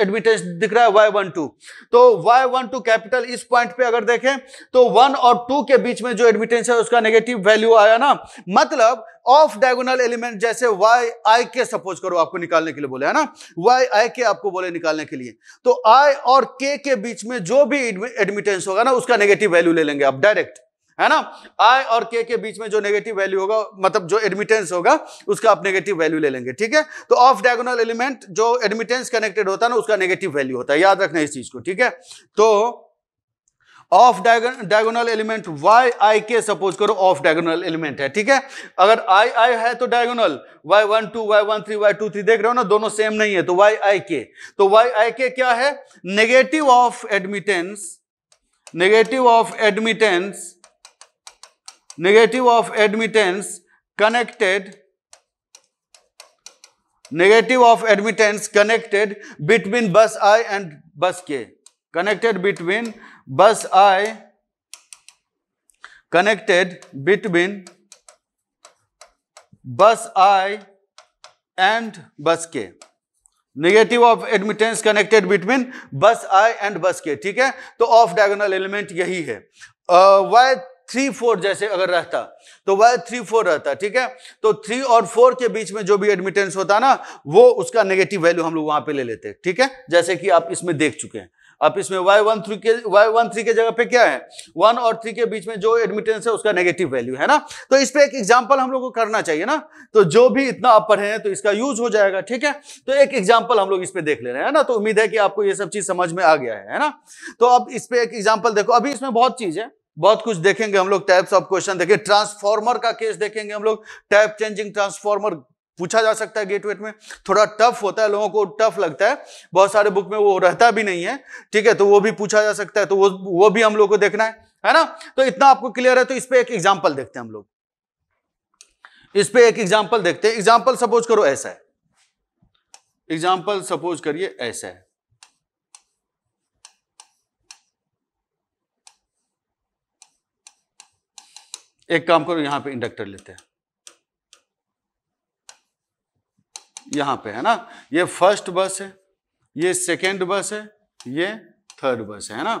एडमिटेंस दिख रहा है वाई वन टू तो वाई वन टू कैपिटल इस पॉइंट पे अगर देखें तो वन और टू के बीच में जो एडमिटेंस है उसका नेगेटिव वैल्यू आया ना मतलब ऑफ डायगोनल एलिमेंट जैसे वाई आई के सपोज करो आपको निकालने के लिए बोले है ना वाई आई के आपको बोले निकालने के लिए तो आई और के के बीच में जो भी एडमिटेंस होगा ना उसका नेगेटिव वैल्यू ले लेंगे आप डायरेक्ट है ना आई और के के बीच में जो नेगेटिव वैल्यू होगा मतलब जो एडमिटेंस होगा उसका आप नेगेटिव वैल्यू ले लेंगे ठीक है तो ऑफ डायगोनल एलिमेंट जो एडमिटेंस कनेक्टेड होता है ना उसका नेगेटिव वैल्यू होता है याद रखना इस चीज को ठीक है तो off diagonal element Y I के सपोज करो ऑफ डायगोनल एलिमेंट है ठीक है अगर आई आई है तो diagonal Y one two Y one three Y two three देख रहे हो ना दोनों सेम नहीं है तो वाई आई के तो वाई आई के क्या है negative of admittance negative of admittance negative of admittance connected negative of admittance connected between bus i and bus k connected between bus i connected between bus i and bus k negative of admittance connected between bus I and बस के ठीक है तो ऑफ डायगोनल एलिमेंट यही है वाई uh, थ्री फोर जैसे अगर रहता तो वह थ्री फोर रहता ठीक है तो थ्री और फोर के बीच में जो भी एडमिटेंस होता ना वो उसका नेगेटिव वैल्यू हम लोग वहां पे ले लेते हैं ठीक है जैसे कि आप इसमें देख चुके हैं आप इसमें वाई वन थ्री के वाई वन थ्री के जगह पे क्या है वन और थ्री के बीच में जो एडमिटेंस है उसका नेगेटिव वैल्यू है ना तो इस पर एक एग्जाम्पल हम लोग को करना चाहिए ना तो जो भी इतना आप पढ़े हैं तो इसका यूज हो जाएगा ठीक है तो एक एग्जाम्पल हम लोग इस पर देख ले रहे हैं ना तो उम्मीद है कि आपको ये सब चीज समझ में आ गया है ना तो अब इस पर एक एग्जाम्पल देखो अभी इसमें बहुत चीज है बहुत कुछ देखेंगे हम लोग टाइप्स ऑफ क्वेश्चन देखें ट्रांसफॉर्मर का केस देखेंगे हम लोग टाइप चेंजिंग ट्रांसफॉर्मर पूछा जा सकता है गेट वेट में थोड़ा टफ होता है लोगों को टफ लगता है बहुत सारे बुक में वो रहता भी नहीं है ठीक है तो वो भी पूछा जा सकता है तो वो वो भी हम लोग को देखना है है ना तो इतना आपको क्लियर है तो इस पर एक एग्जाम्पल देखते हैं हम लोग इस पर एक एग्जाम्पल देखते हैं एग्जाम्पल सपोज करो ऐसा है एग्जाम्पल सपोज करिए ऐसा है एक काम करो यहां पे इंडक्टर लेते हैं यहां पे है ना ये फर्स्ट बस है ये सेकेंड बस है ये थर्ड बस है ना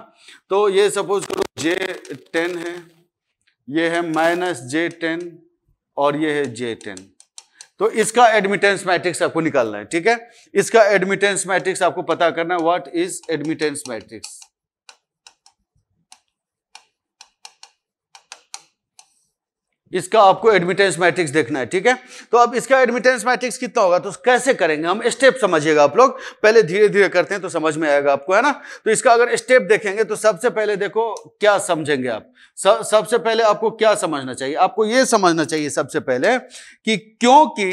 तो ये सपोज करो जे टेन है ये है माइनस जे टेन और ये है जे टेन तो इसका एडमिटेंस मैट्रिक्स आपको निकालना है ठीक है इसका एडमिटेंस मैट्रिक्स आपको पता करना है व्हाट इज एडमिटेंस मैट्रिक्स इसका आपको एडमिटेंस मैट्रिक्स देखना है ठीक है तो अब इसका एडमिटेंस मैट्रिक्स कितना होगा तो कैसे करेंगे हम स्टेप समझिएगा आप लोग पहले धीरे धीरे करते हैं तो समझ में आएगा आपको है ना तो इसका अगर स्टेप देखेंगे तो सबसे पहले देखो क्या समझेंगे आप सबसे पहले आपको क्या समझना चाहिए आपको ये समझना चाहिए सबसे पहले कि क्योंकि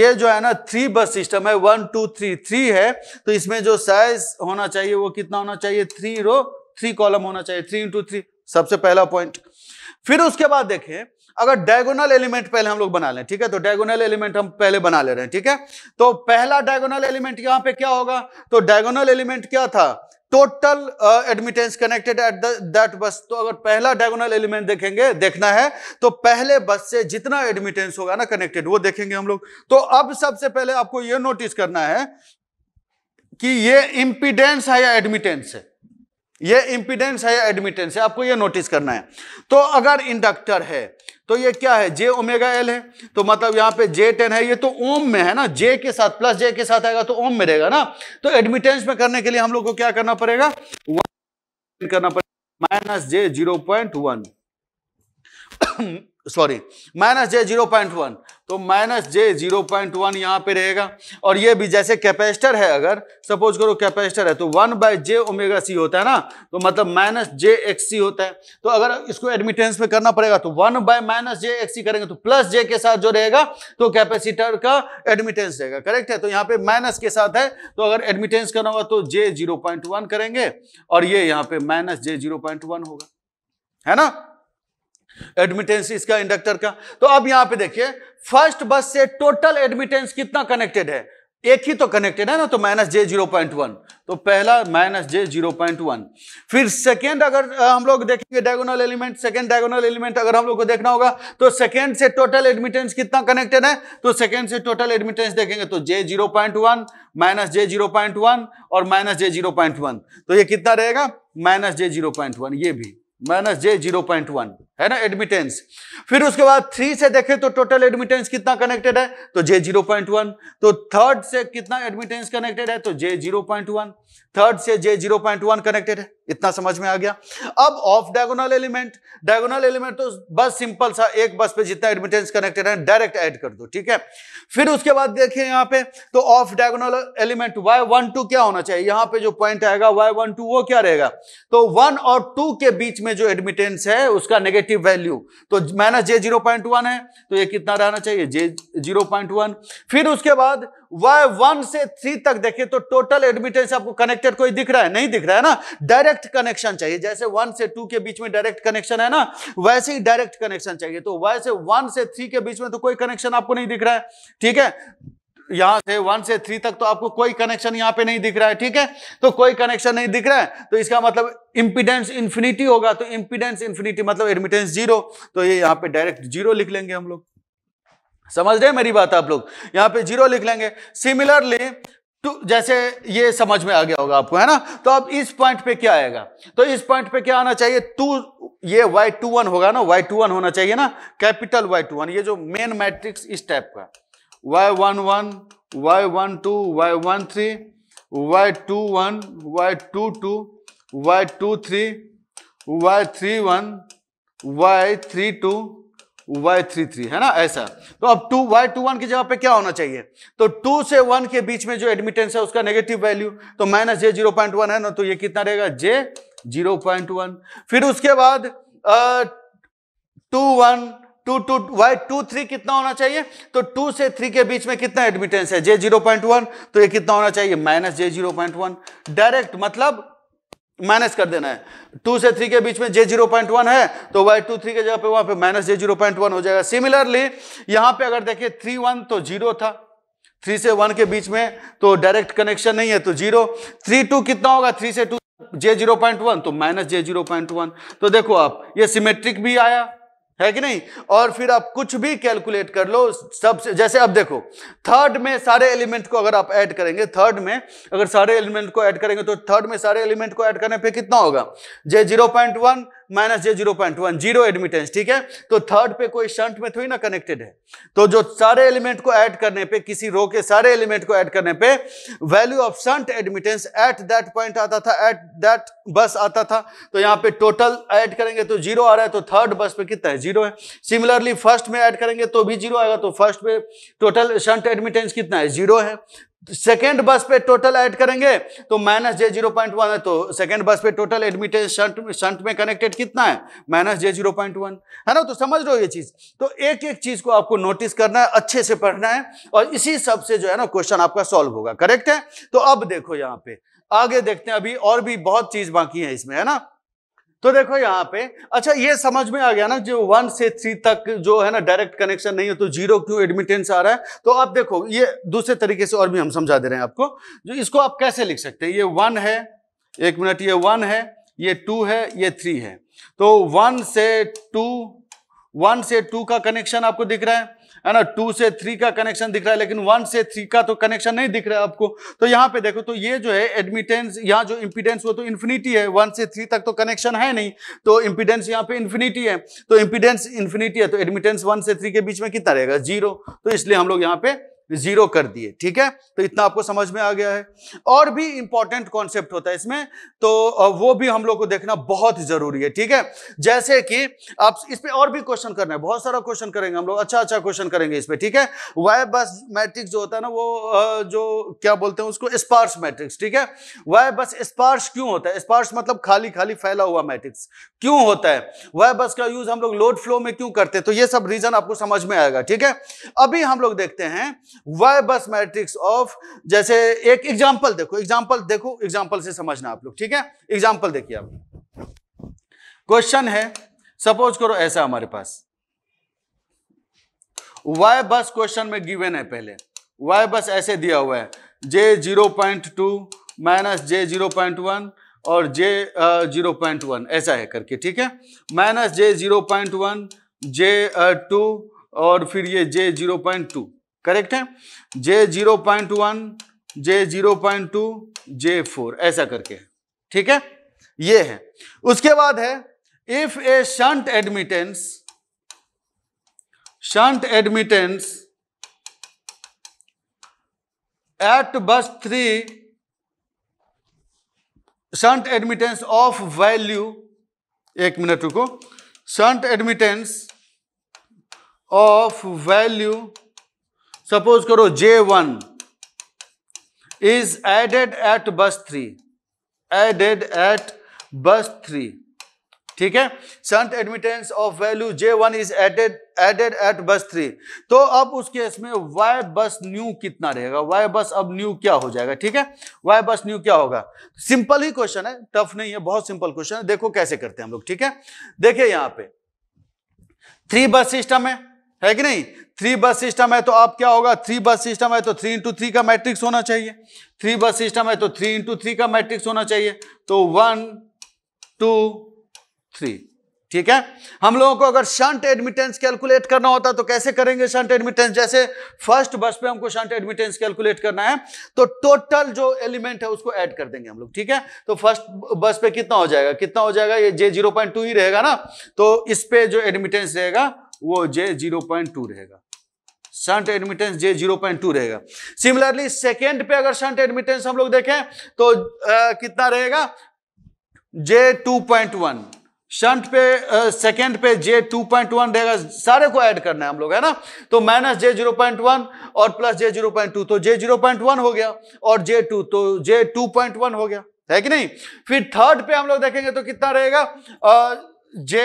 ये जो है ना थ्री बस सिस्टम है वन टू थ्री थ्री है तो इसमें जो साइज होना चाहिए वो कितना होना चाहिए थ्री रो थ्री कॉलम होना चाहिए थ्री इंटू थ्री सबसे पहला पॉइंट फिर उसके बाद देखें अगर डायगोनल एलिमेंट पहले हम लोग बना लें ठीक है तो डायगोनल एलिमेंट हम पहले बना ले रहे हैं ठीक है तो पहला डायगोनल एलिमेंट यहां पे क्या होगा तो डायगोनल एलिमेंट क्या था total admittance connected at that bus तो अगर पहला डायगोनल एलिमेंट देखेंगे देखना है तो पहले बस से जितना एडमिटेंस होगा ना कनेक्टेड वो देखेंगे हम लोग तो अब सबसे पहले आपको यह नोटिस करना है कि ये इंपिडेंस है या एडमिटेंस है ये इंपिडेंस है या एडमिटेंस है आपको ये नोटिस करना है तो अगर इंडक्टर है तो ये क्या है जे ओमेगा एल है तो मतलब यहाँ पे जे टेन है ये तो ओम में है ना जे के साथ प्लस जे के साथ आएगा तो ओम में रहेगा ना तो एडमिटेंस में करने के लिए हम लोग को क्या करना पड़ेगा वन करना पड़ेगा माइनस जे zero point one sorry minus जे जीरो पॉइंट वन तो माइनस जे जीरो पॉइंट वन यहाँ पे रहेगा और ये भी जैसे कैपेसिटर है अगर सपोज करो कैपेसिटर है तो one by J omega C होता है ना तो मतलब माइनस जे एक्स सी होता है तो अगर इसको एडमिटेंस पे करना पड़ेगा तो one by minus J X C करेंगे तो प्लस जे के साथ जो रहेगा तो कैपेसिटर का एडमिटेंस रहेगा करेक्ट है तो यहाँ पे माइनस के साथ है तो अगर एडमिटेंस करना होगा तो जे जीरो पॉइंट वन करेंगे और ये यहाँ पे माइनस जे जीरो पॉइंट वन होगा है ना एडमिटेंस इसका इंडक्टर का तो अब यहां पे देखिए फर्स्ट बस से टोटल एडमिटेंस कितना कनेक्टेड है एक ही तो कनेक्टेड है ना तो माइनस जे जीरो पॉइंट वन तो पहला माइनस जे जीरो पॉइंट वन फिर सेकेंड अगर हम लोग देखेंगे diagonal element second diagonal element अगर हम लोग को देखना होगा तो सेकेंड से टोटल एडमिटेंस कितना कनेक्टेड है तो सेकेंड से टोटल एडमिटेंस देखेंगे तो j zero point one minus जे जीरो पॉइंट वन और माइनस जे जीरो पॉइंट वन तो ये कितना रहेगा माइनस जे जीरो पॉइंट वन ये भी माइनस जे जीरो पॉइंट वन है ना एडमिटेंस फिर उसके बाद थ्री से देखें तो टोटल एडमिटेंस कितना कनेक्टेड है तो जे जीरो पॉइंट वन तो थर्ड से कितना एडमिटेंस कनेक्टेड है तो j zero point one third से j zero point one connected है इतना समझ में आ गया अब off diagonal element diagonal element तो बस सिंपल सा एक बस पे जितना एडमिटेंस कनेक्टेड है डायरेक्ट ऐड कर दो ठीक है फिर उसके बाद देखिए यहाँ पे तो off diagonal element Y one two क्या होना चाहिए यहाँ पे जो पॉइंट आएगा वाई वन टू वो क्या रहेगा तो वन और टू के बीच में जो एडमिटेंस है उसका नेगेटिव नेगेटिव वैल्यू तो माइनस जे जीरो पॉइंट वन है तो ये कितना रहना चाहिए जे जीरो पॉइंट वन फिर उसके बाद वाई वन से थ्री तक देखिए तो टोटल एडमिटेंस आपको कनेक्टेड कोई दिख रहा है नहीं दिख रहा है ना डायरेक्ट कनेक्शन चाहिए जैसे वन से टू के बीच में डायरेक्ट कनेक्शन है ना वैसे ही डायरेक्ट कनेक्शन चाहिए तो वैसे वन से थ्री के बीच में तो कोई कनेक्शन आपको नहीं दिख रहा है ठीक है यहां से वन से थ्री तक तो आपको कोई कनेक्शन यहां पे नहीं दिख रहा है ठीक है तो कोई कनेक्शन नहीं दिख रहा है तो इसका मतलब इंपीडेंस इंफिनिटी होगा तो इंपीडेंस इंफिनिटी मतलब एडमिटेंस जीरो तो ये यहां पे डायरेक्ट जीरो लिख लेंगे हम लोग समझ रहे मेरी बात आप लोग यहां पर जीरो लिख लेंगे सिमिलरली टू जैसे ये समझ में आ गया होगा आपको है ना तो अब इस पॉइंट पे क्या आएगा तो इस पॉइंट पे क्या आना चाहिए टू ये वाई टू वन होगा ना वाई टू वन होना चाहिए ना कैपिटल वाई टू वन ये जो मेन मैट्रिक्स इस टाइप का Y one one Y one two Y one three Y two one Y two two Y two three Y three one Y three two Y three three है ना ऐसा तो अब टू वाई टू वन की जगह पे क्या होना चाहिए तो टू से वन के बीच में जो एडमिटेंस है उसका नेगेटिव वैल्यू तो माइनस जे जीरो पॉइंट वन है ना तो ये कितना रहेगा जे जीरो पॉइंट वन फिर उसके बाद two one two two Y two three कितना होना चाहिए तो टू से थ्री के बीच में कितना एडमिटेंस है जे जीरो पॉइंट वन तो ये कितना होना चाहिए माइनस जे जीरो पॉइंट वन डायरेक्ट मतलब माइनस कर देना है टू से थ्री के बीच में जे जीरो पॉइंट वन है तो वाई टू थ्री के जगह पे वहां पे माइनस जे जीरो पॉइंट वन हो जाएगा सिमिलरली यहां पे अगर देखिए थ्री वन तो जीरो था थ्री से वन के बीच में तो डायरेक्ट कनेक्शन नहीं है तो जीरो थ्री टू कितना होगा थ्री से two j zero point one तो माइनस जे जीरो पॉइंट वन तो देखो आप ये सिमेट्रिक भी आया है कि नहीं और फिर आप कुछ भी कैलकुलेट कर लो सबसे जैसे अब देखो थर्ड में सारे एलिमेंट को अगर आप ऐड करेंगे थर्ड में अगर सारे एलिमेंट को ऐड करेंगे तो थर्ड में सारे एलिमेंट को ऐड करने पे कितना होगा j zero point one minus जे zero point one zero admittance ठीक है तो थर्ड पे कोई शंट में थोड़ी ना कनेक्टेड है तो जो सारे एलिमेंट को ऐड करने पे किसी रो के सारे एलिमेंट को ऐड करने पे value of shunt admittance at that point आता था एट दैट बस आता था तो यहाँ पे टोटल ऐड करेंगे तो जीरो आ रहा है तो थर्ड बस पे कितना है जीरो है सिमिलरली फर्स्ट में ऐड करेंगे तो भी जीरो आएगा तो फर्स्ट पे टोटल शंट एडमिटेंस कितना है जीरो है सेकेंड बस पे टोटल ऐड करेंगे तो माइनस जे जीरो पॉइंट वन है तो सेकेंड बस पे टोटल एडमिटेंस शंट शंट में कनेक्टेड कितना है माइनस जे जीरो पॉइंट वन है ना तो समझ रहे हो ये चीज तो एक एक चीज को आपको नोटिस करना है अच्छे से पढ़ना है और इसी सब से जो है ना क्वेश्चन आपका सॉल्व होगा करेक्ट है तो अब देखो यहाँ पे आगे देखते हैं अभी और भी बहुत चीज बाकी है इसमें है ना तो देखो यहाँ पे अच्छा ये समझ में आ गया ना जो वन से थ्री तक जो है ना डायरेक्ट कनेक्शन नहीं है तो जीरो क्यों एडमिटेंस आ रहा है तो आप देखो ये दूसरे तरीके से और भी हम समझा दे रहे हैं आपको जो इसको आप कैसे लिख सकते हैं ये वन है एक मिनट ये वन है ये टू है ये थ्री है तो वन से टू वन से टू का कनेक्शन आपको दिख रहा है है ना टू से थ्री का कनेक्शन दिख रहा है लेकिन वन से थ्री का तो कनेक्शन नहीं दिख रहा है आपको तो यहाँ पे देखो तो ये जो है एडमिटेंस यहाँ जो इम्पिडेंस वो तो इन्फिनिटी है वन से थ्री तक तो कनेक्शन है नहीं तो इम्पिडेंस यहाँ पे इन्फिनिटी है तो इम्पिडेंस इन्फिनिटी है तो एडमिटेंस वन से थ्री के बीच में कितना रहेगा जीरो तो इसलिए हम लोग यहाँ पे जीरो कर दिए ठीक है तो इतना आपको समझ में आ गया है और भी इंपॉर्टेंट कॉन्सेप्ट होता है इसमें तो वो भी हम लोग को देखना बहुत जरूरी है ठीक है जैसे कि आप इस पर और भी क्वेश्चन करना है बहुत सारा क्वेश्चन करेंगे हम लोग अच्छा अच्छा क्वेश्चन करेंगे इस पर ठीक है वाई बस मैट्रिक्स जो होता है ना वो जो क्या बोलते हैं उसको स्पार्स मैट्रिक्स ठीक है वाई बस स्पार्स क्यों होता है स्पार्स मतलब खाली खाली फैला हुआ मैट्रिक्स क्यों होता है वाई बस का यूज हम लोग लोड फ्लो में क्यों करते हैं तो ये सब रीजन आपको समझ में आएगा ठीक है अभी हम लोग देखते हैं वाई बस मैट्रिक्स ऑफ जैसे एक एग्जाम्पल देखो एग्जाम्पल देखो एग्जाम्पल से समझना आप लोग ठीक है एग्जाम्पल देखिए आप क्वेश्चन है सपोज करो ऐसा हमारे पास वाई बस क्वेश्चन में गिवन है पहले वाई बस ऐसे दिया हुआ है j zero point two minus जे जीरो पॉइंट वन और जे जीरो पॉइंट वन ऐसा है करके ठीक है माइनस जे zero point one j two और फिर ये j zero point two correct है j zero point one j zero point two j four ऐसा करके ठीक है ये है उसके बाद है if a shunt admittance shunt admittance at bus three shunt admittance of value एक मिनट रुको shunt admittance of value suppose करो j one is added at bus three added at bus three ठीक है shunt admittance of value j one is added added at bus three तो अब उस केस में वाई बस न्यू कितना रहेगा वाई बस अब न्यू क्या हो जाएगा ठीक है वाई बस न्यू क्या होगा सिंपल ही क्वेश्चन है टफ नहीं है बहुत सिंपल क्वेश्चन है देखो कैसे करते हैं हम लोग ठीक है देखिए यहां पे थ्री बस सिस्टम है है कि नहीं थ्री बस सिस्टम है तो आप क्या होगा थ्री बस सिस्टम है तो थ्री इंटू थ्री का मैट्रिक्स होना चाहिए थ्री बस सिस्टम है तो थ्री इंटू थ्री का मैट्रिक्स होना चाहिए तो वन टू थ्री ठीक है हम लोगों को अगर शंट एडमिटेंस कैलकुलेट करना होता तो कैसे करेंगे शंट एडमिटेंस जैसे फर्स्ट बस पे हमको शंट एडमिटेंस कैलकुलेट करना है तो टोटल जो एलिमेंट है उसको ऐड कर देंगे हम लोग ठीक है तो फर्स्ट बस पे कितना हो जाएगा कितना हो जाएगा ये जे जीरो पॉइंट टू ही रहेगा ना तो इस पे जो एडमिटेंस रहेगा वो जे जीरो पॉइंट टू रहेगा shunt admittance j zero point two रहेगा सिमिलरली सेकेंड पे अगर शंट एडमिटेंस हम लोग देखें तो आ, कितना रहेगा j two point one shunt पे सेकंड पे जे टू पॉइंट वन रहेगा सारे को ऐड करना है हम लोग है ना तो माइनस जे जीरो पॉइंट वन और plus j zero point two तो जे जीरो पॉइंट वन हो गया और जे टू तो जे टू पॉइंट वन हो गया है कि नहीं फिर थर्ड पे हम लोग देखेंगे तो कितना रहेगा जे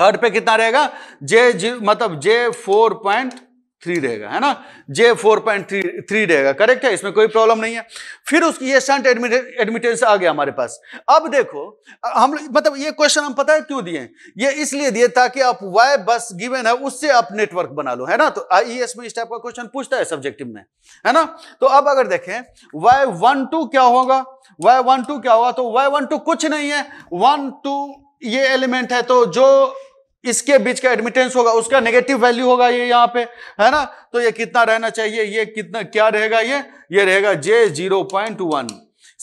थर्ड पे कितना रहेगा जे, जे मतलब जे फोर पॉइंट थ्री रहेगा है ना j four point three three रहेगा करेक्ट है इसमें कोई प्रॉब्लम नहीं है फिर उसकी ये शंट एडमिटेंस आ गया हमारे पास अब देखो हम मतलब ये क्वेश्चन हम पता है क्यों दिए ये इसलिए दिए ताकि आप वाई बस गिवन है उससे आप नेटवर्क बना लो है ना तो आई e में इस टाइप का क्वेश्चन पूछता है सब्जेक्टिव में है ना तो अब अगर देखें वाई वन टू क्या होगा वाई वन टू क्या होगा तो वाई वन टू कुछ नहीं है वन टू ये एलिमेंट है तो जो इसके बीच का एडमिटेंस होगा उसका नेगेटिव वैल्यू होगा ये यहाँ पे है ना तो ये कितना रहना चाहिए ये कितना क्या रहेगा ये ये रहेगा जे जीरो पॉइंट वन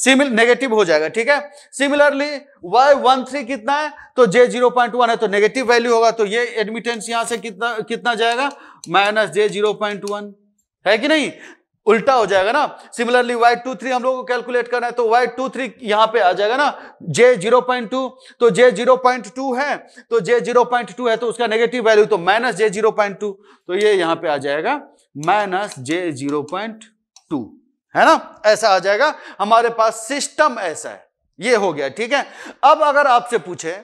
सिमिल नेगेटिव हो जाएगा ठीक है सिमिलरली वाई वन थ्री कितना है तो जे जीरो पॉइंट वन है तो नेगेटिव वैल्यू होगा तो ये एडमिटेंस यहां से कितना कितना जाएगा माइनस जे जीरो पॉइंट वन है कि नहीं उल्टा हो जाएगा ना सिमिलरली वाई टू थ्री हम लोग को कैलकुलेट करना है तो वाई टू थ्री यहां पे आ जाएगा ना जे जीरो पॉइंट टू तो जे जीरो पॉइंट टू है तो जे जीरो पॉइंट टू है तो उसका नेगेटिव वैल्यू तो माइनस जे जीरो पॉइंट टू तो ये यहां पे आ जाएगा माइनस जे जीरो पॉइंट टू है ना ऐसा आ जाएगा हमारे पास सिस्टम ऐसा है ये हो गया ठीक है अब अगर आपसे पूछे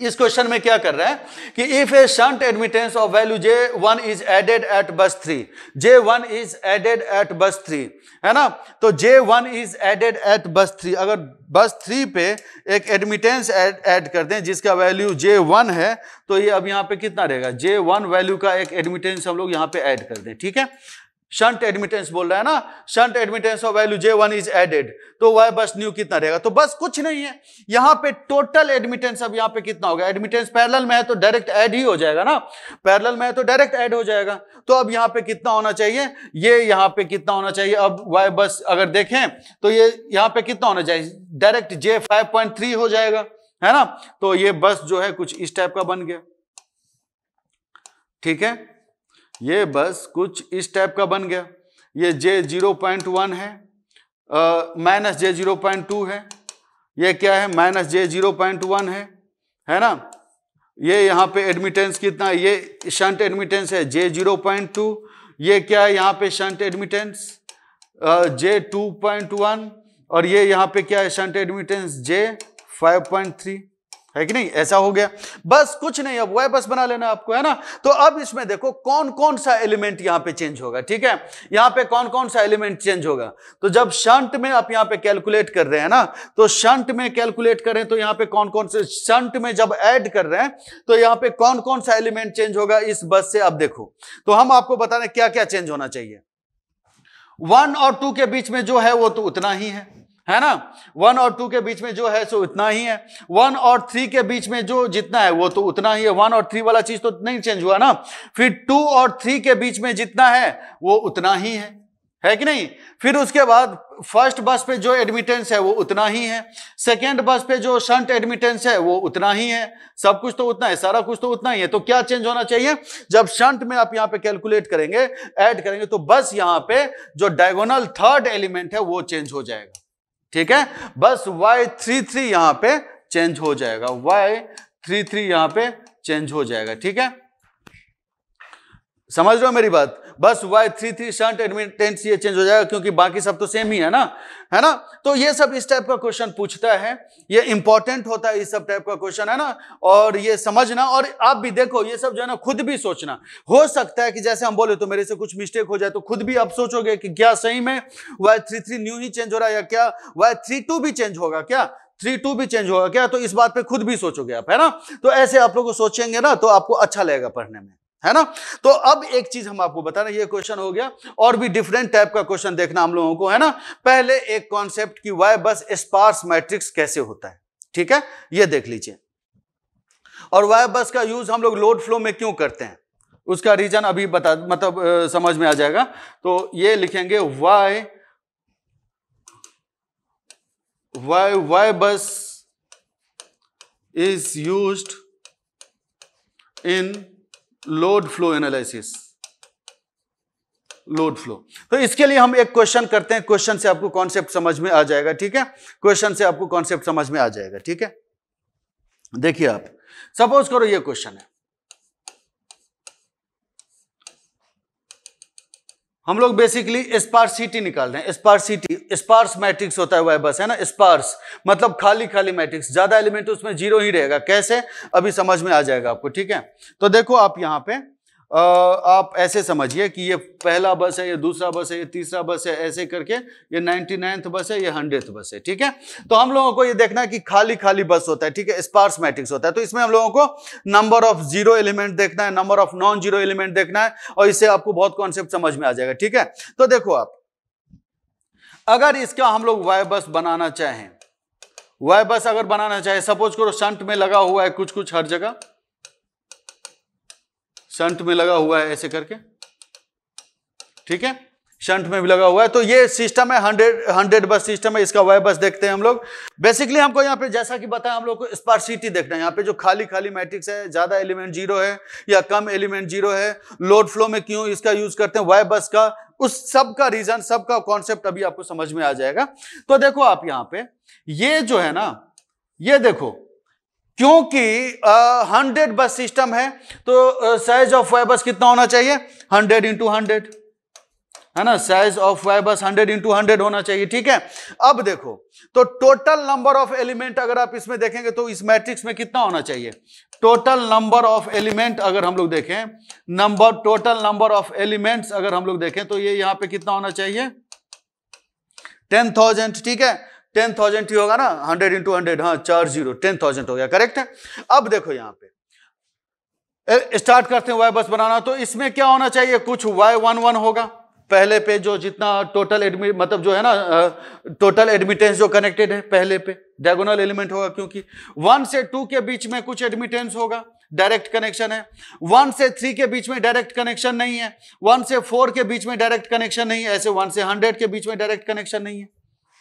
इस क्वेश्चन में क्या कर रहे हैं कि if a shunt admittance of value j one is added at bus three j one is added at bus three है ना तो j one is added at bus three अगर बस थ्री पे एक एडमिटेंस ऐड कर दें जिसका वैल्यू जे वन है तो ये अब यहाँ पे कितना रहेगा जे वन वैल्यू का एक एडमिटेंस हम लोग यहाँ पे ऐड कर दें ठीक है शंट एडमिटेंस बोल रहा है ना shunt admittance of value j one is added तो वह बस न्यू कितना रहेगा तो बस कुछ नहीं है यहां पे टोटल एडमिटेंस अब यहां पे कितना होगा एडमिटेंस पैरेलल में है तो डायरेक्ट ऐड ही हो जाएगा ना पैरेलल में है तो डायरेक्ट ऐड हो जाएगा तो अब यहां पे कितना होना चाहिए ये यहां पे कितना होना चाहिए अब वह बस अगर देखें तो ये यहां पे कितना होना चाहिए direct j five point three हो जाएगा है ना तो ये बस जो है कुछ इस टाइप का बन गया ठीक है ये बस कुछ इस टाइप का बन गया ये जे जीरो पॉइंट वन है माइनस जे जीरो पॉइंट टू है ये क्या है माइनस जे जीरो पॉइंट वन है है ना ये यहाँ पे एडमिटेंस कितना ये शंट एडमिटेंस है जे जीरो पॉइंट टू ये क्या है यहाँ पे shunt admittance j two point one और ये यहाँ पे क्या है shunt admittance j five point three है कि नहीं ऐसा हो गया बस कुछ नहीं अब वह बस बना लेना आपको है ना तो अब इसमें देखो कौन कौन सा एलिमेंट यहां पे चेंज होगा ठीक है यहां पे कौन कौन सा एलिमेंट चेंज होगा तो जब शंट में आप यहां पे कैलकुलेट कर रहे हैं ना तो शंट में कैलकुलेट करें तो यहां पे कौन कौन से शंट में जब ऐड कर रहे हैं तो यहां पे कौन कौन सा एलिमेंट चेंज होगा इस बस से अब देखो तो हम आपको बता रहे क्या क्या चेंज होना चाहिए वन और टू के बीच में जो है वो तो उतना ही है है ना वन और टू के बीच में जो है सो इतना ही है वन और थ्री के बीच में जो जितना है वो तो उतना ही है वन और थ्री वाला चीज तो नहीं चेंज हुआ ना फिर टू और थ्री के बीच में जितना है वो उतना ही है है कि नहीं फिर उसके बाद फर्स्ट बस पे जो एडमिटेंस है वो उतना ही है सेकेंड बस पे जो शंट एडमिटेंस है वो उतना ही है सब कुछ तो उतना है सारा कुछ तो उतना ही है तो क्या चेंज होना चाहिए जब शंट में आप यहाँ पे कैलकुलेट करेंगे ऐड करेंगे तो बस यहाँ पे जो डायगोनल थर्ड एलिमेंट है वो चेंज हो जाएगा ठीक है बस वाई थ्री थ्री यहां पर चेंज हो जाएगा वाई थ्री थ्री यहां पर चेंज हो जाएगा ठीक है समझ रहे हो मेरी बात बस Y three three shunt admittance ये चेंज हो जाएगा क्योंकि बाकी सब तो सेम ही है ना है ना तो ये सब इस टाइप का क्वेश्चन पूछता है ये इंपॉर्टेंट होता है इस सब टाइप का क्वेश्चन है ना और ये समझना और आप भी देखो ये सब जो है ना खुद भी सोचना हो सकता है कि जैसे हम बोले तो मेरे से कुछ मिस्टेक हो जाए तो खुद भी आप सोचोगे कि क्या सही में वाई थ्री थ्री न्यू ही चेंज हो रहा है या क्या वाई थ्री टू भी चेंज होगा क्या थ्री टू भी चेंज होगा क्या तो इस बात पे खुद भी सोचोगे आप है ना तो ऐसे आप लोग सोचेंगे ना तो आपको अच्छा लगेगा पढ़ने में है ना तो अब एक चीज हम आपको बता रहे हैं ये क्वेश्चन हो गया और भी डिफरेंट टाइप का क्वेश्चन देखना हम लोगों को है ना पहले एक कॉन्सेप्ट की वाई बस स्पार्स मैट्रिक्स कैसे होता है ठीक है ये देख लीजिए और वाई बस का यूज हम लोग लोड फ्लो में क्यों करते हैं उसका रीजन अभी बता मतलब आ, समझ में आ जाएगा तो ये लिखेंगे Y Y Y bus is use in load flow analysis load flow तो इसके लिए हम एक क्वेश्चन करते हैं क्वेश्चन से आपको कॉन्सेप्ट समझ में आ जाएगा ठीक है क्वेश्चन से आपको कॉन्सेप्ट समझ में आ जाएगा ठीक है देखिए आप सपोज करो ये क्वेश्चन है हम लोग बेसिकली स्पार्सिटी निकाल रहे हैं स्पार्सिटी स्पार्स मैट्रिक्स होता है वह बस है ना स्पार्स मतलब खाली खाली मैट्रिक्स ज्यादा एलिमेंट उसमें जीरो ही रहेगा कैसे अभी समझ में आ जाएगा आपको ठीक है तो देखो आप यहाँ पे आप ऐसे समझिए कि ये पहला बस है ये दूसरा बस है ये तीसरा बस है ऐसे करके ये नाइन्टी नाइन्थ बस है ये हंड्रेड बस है ठीक है तो हम लोगों को ये देखना है कि खाली खाली बस होता है ठीक है स्पार्स मैट्रिक्स होता है तो इसमें हम लोगों को नंबर ऑफ जीरो एलिमेंट देखना है number of non zero element देखना है और इससे आपको बहुत कॉन्सेप्ट समझ में आ जाएगा ठीक है तो देखो आप अगर इसका हम लोग वाई बस बनाना चाहें वाई बस अगर बनाना चाहे सपोज करो शंट में लगा हुआ है कुछ कुछ हर जगह शंट में लगा हुआ है ऐसे करके ठीक है शंट में भी लगा हुआ है तो ये सिस्टम है हंड्रेड हंड्रेड बस सिस्टम है इसका वाई बस देखते हैं हम लोग बेसिकली हमको यहाँ पे जैसा कि बताया हम लोग को स्पार्सिटी देखना है यहाँ पे जो खाली खाली मैट्रिक्स है ज्यादा एलिमेंट जीरो है या कम एलिमेंट जीरो है लोड फ्लो में क्यों इसका यूज करते हैं वाई बस का उस सब का रीजन सब का कॉन्सेप्ट अभी आपको समझ में आ जाएगा तो देखो आप यहाँ पे ये जो है ना ये देखो क्योंकि हंड्रेड बस सिस्टम है तो साइज ऑफ वाई बस कितना होना चाहिए हंड्रेड इंटू हंड्रेड है ना size of Y bus hundred into hundred होना चाहिए ठीक है अब देखो तो टोटल नंबर ऑफ एलिमेंट अगर आप इसमें देखेंगे तो इस मैट्रिक्स में कितना होना चाहिए टोटल नंबर ऑफ एलिमेंट अगर हम लोग देखें number total number of elements अगर हम लोग देखें तो ये यहां पे कितना होना चाहिए टेन थाउजेंड ठीक है टेन थाउजेंड ही होगा ना हंड्रेड इंटू हंड्रेड हाँ चार जीरो टेन थाउजेंड हो गया करेक्ट है अब देखो यहाँ पे स्टार्ट करते हैं वाई बस बनाना तो इसमें क्या होना चाहिए कुछ वाई वन वन होगा पहले पे जो जितना टोटल एडमिट मतलब जो है ना टोटल एडमिटेंस जो कनेक्टेड है पहले पे डायगोनल एलिमेंट होगा क्योंकि वन से टू के बीच में कुछ एडमिटेंस होगा डायरेक्ट कनेक्शन है वन से थ्री के बीच में डायरेक्ट कनेक्शन नहीं है वन से फोर के बीच में डायरेक्ट कनेक्शन नहीं है ऐसे वन से हंड्रेड के बीच में डायरेक्ट कनेक्शन नहीं है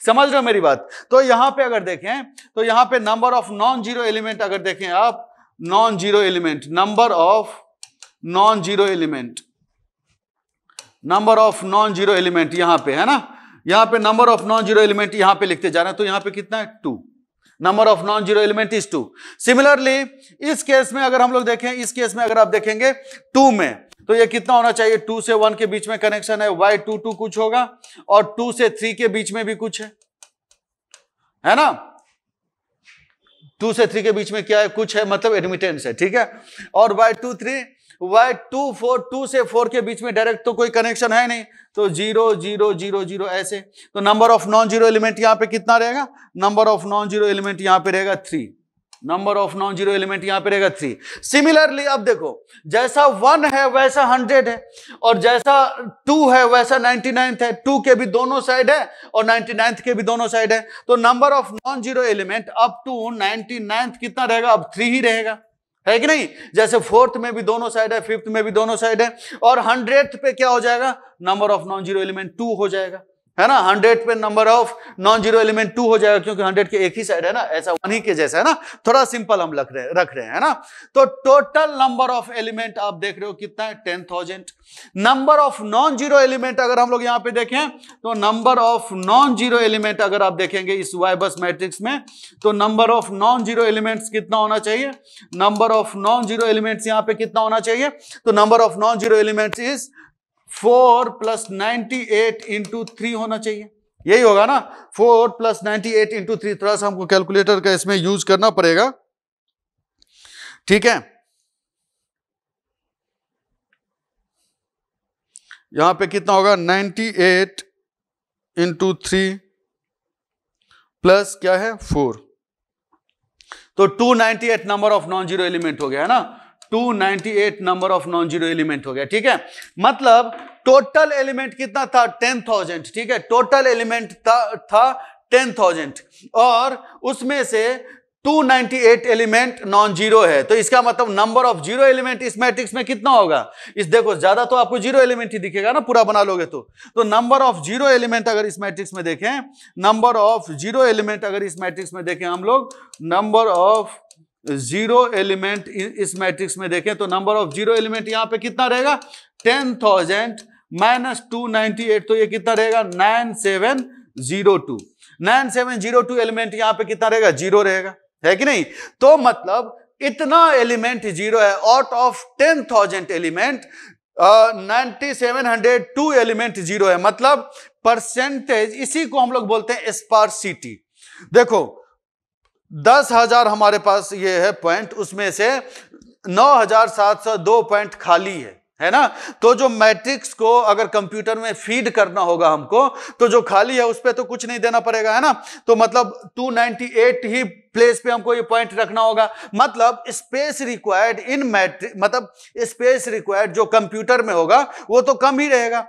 समझ रहे हो मेरी बात तो यहां पे अगर देखें तो यहां पे number of non zero element अगर देखें आप non zero element number of non zero element number of non zero element यहां पे है ना यहां पे number of non zero element यहां पे लिखते जा रहे हैं तो यहां पे कितना है two number of non zero element is two similarly इस केस में अगर हम लोग देखें इस केस में अगर आप देखेंगे टू में तो ये कितना होना चाहिए टू से वन के बीच में कनेक्शन है वाई टू टू कुछ होगा और टू से थ्री के बीच में भी कुछ है है ना टू से थ्री के बीच में क्या है कुछ है मतलब एडमिटेंस है ठीक है और Y two three Y two four two से फोर के बीच में डायरेक्ट तो कोई कनेक्शन है नहीं तो जीरो जीरो जीरो जीरो ऐसे तो number of non zero element यहां पे कितना रहेगा number of non zero element यहां पे रहेगा three number of non zero element यहां पे रहेगा थ्री सिमिलरली अब देखो जैसा वन है वैसा हंड्रेड है और जैसा टू है वैसा नाइनटी नाइन्थ है टू के भी दोनों साइड है और नाइनटी नाइन्थ के भी दोनों साइड है तो number of non zero element up to ninety ninth कितना रहेगा अब थ्री ही रहेगा है कि नहीं जैसे फोर्थ में भी दोनों साइड है फिफ्थ में भी दोनों साइड है और हंड्रेड पे क्या हो जाएगा number of non zero element two हो जाएगा है ना हंड्रेड पे number of non zero element two हो जाएगा क्योंकि हंड्रेड के एक ही साइड है ना ऐसा वन ही के जैसा है ना थोड़ा सिंपल हम रख रहे रख रहे हैं है ना तो टोटल नंबर ऑफ एलिमेंट आप देख रहे हो कितना है ten thousand number of non zero element अगर हम लोग यहाँ पे देखें तो number of non zero element अगर आप देखेंगे इस वाई बस मैट्रिक्स में तो number of non zero elements कितना होना चाहिए number of non zero elements यहाँ पे कितना होना चाहिए तो number of non zero elements is four plus ninety eight into three होना चाहिए यही होगा ना four plus ninety eight into three थोड़ा सा हमको कैलकुलेटर का इसमें यूज करना पड़ेगा ठीक है यहां पे कितना होगा ninety eight into three plus क्या है फोर तो two eight number of non zero element हो गया है ना 298 number of non zero element हो गया ठीक है मतलब टोटल एलिमेंट कितना था 10,000 ठीक है टोटल एलिमेंट था, था 10,000 और उसमें से 298 एलिमेंट नॉन जीरो है तो इसका मतलब नंबर ऑफ जीरो एलिमेंट इस मैट्रिक्स में कितना होगा इस देखो ज्यादा तो आपको जीरो एलिमेंट ही दिखेगा ना पूरा बना लोगे तो तो नंबर ऑफ जीरो एलिमेंट अगर इस मैट्रिक्स में देखें नंबर ऑफ जीरो एलिमेंट अगर इस मैट्रिक्स में देखें हम लोग नंबर ऑफ जीरो एलिमेंट इस मैट्रिक्स में देखें तो नंबर ऑफ जीरो एलिमेंट यहां पे कितना रहेगा ten thousand minus two ninety eight तो ये कितना रहेगा nine seven zero two nine seven zero two element यहां पे कितना रहेगा जीरो रहेगा है कि नहीं तो मतलब इतना एलिमेंट जीरो है out of ten thousand element ninety seven hundred two element zero है मतलब परसेंटेज इसी को हम लोग बोलते हैं स्पार्सिटी देखो दस हजार हमारे पास ये है पॉइंट उसमें से नौ हजार सात सौ दो पॉइंट खाली है है ना तो जो मैट्रिक्स को अगर कंप्यूटर में फीड करना होगा हमको तो जो खाली है उस पर तो कुछ नहीं देना पड़ेगा है ना तो मतलब 298 ही प्लेस पे हमको ये पॉइंट रखना होगा मतलब स्पेस रिक्वायर्ड इन मैट्रिक मतलब स्पेस रिक्वायर्ड जो कंप्यूटर में होगा वो तो कम ही रहेगा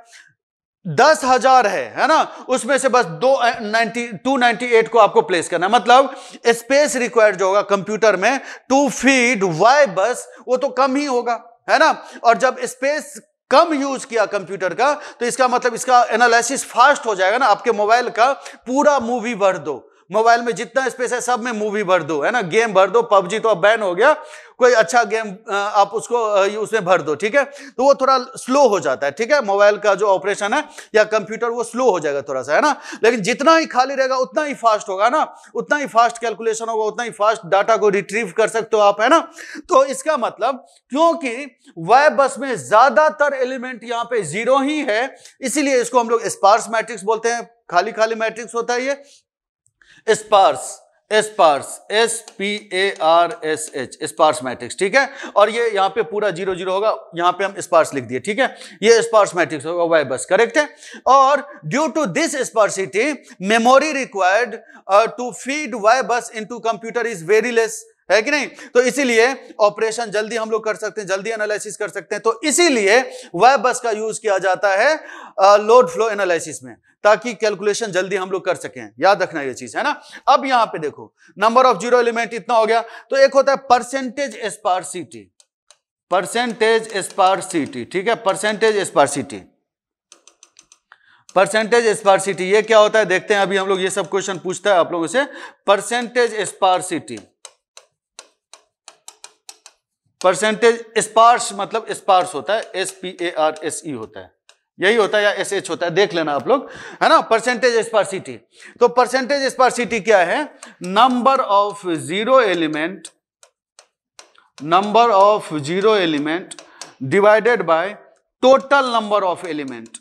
दस हजार है है ना उसमें से बस दो नाइनटी टू नाइनटी एट को आपको प्लेस करना है मतलब स्पेस रिक्वायर्ड जो होगा कंप्यूटर में टू फीड वाई बस वो तो कम ही होगा है ना और जब स्पेस कम यूज किया कंप्यूटर का तो इसका मतलब इसका एनालिसिस फास्ट हो जाएगा ना आपके मोबाइल का पूरा मूवी भर दो मोबाइल में जितना स्पेस है सब में मूवी भर दो है ना गेम भर दो पबजी तो अब बैन हो गया कोई अच्छा गेम आप उसको उसमें भर दो ठीक है तो वो थोड़ा स्लो हो जाता है ठीक है मोबाइल का जो ऑपरेशन है या कंप्यूटर वो स्लो हो जाएगा थोड़ा सा है ना लेकिन जितना ही खाली रहेगा उतना ही फास्ट होगा ना उतना ही फास्ट कैलकुलेशन होगा उतना ही फास्ट डाटा को रिट्रीव कर सकते हो आप है ना तो इसका मतलब क्योंकि वाई बस में ज्यादातर एलिमेंट यहाँ पे जीरो ही है इसीलिए इसको हम लोग स्पार्स मैट्रिक्स बोलते हैं खाली खाली मैट्रिक्स होता है ये sparse sparse S P A R S H sparse matrix ठीक है और ये यहाँ पे पूरा जीरो जीरो होगा यहाँ पे हम स्पार्स लिख दिए ठीक है ये स्पार्स मैट्रिक्स होगा वाई बस करेक्ट है और due to this sparsity memory required to feed Y bus into computer is very less है कि नहीं तो इसीलिए ऑपरेशन जल्दी हम लोग कर सकते हैं जल्दी एनालिसिस कर सकते हैं तो इसीलिए वह बस का यूज किया जाता है लोड फ्लो एनालिसिस में ताकि कैलकुलेशन जल्दी हम लोग कर सकें याद रखना ये चीज है ना अब यहां पे देखो नंबर ऑफ जीरो एलिमेंट इतना हो गया तो एक होता है परसेंटेज स्पार्सिटी परसेंटेज स्पार्सिटी ठीक है परसेंटेज स्पार्सिटी परसेंटेज स्पार्सिटी ये क्या होता है देखते हैं अभी हम लोग ये सब क्वेश्चन पूछता है आप लोगों से परसेंटेज स्पार्सिटी परसेंटेज स्पार्स मतलब स्पार्स होता है S P A R S E होता है यही होता है या एस एच होता है देख लेना आप लोग है ना परसेंटेज स्पार्सिटी तो परसेंटेज स्पार्सिटी क्या है number of zero element number of zero element divided by total number of element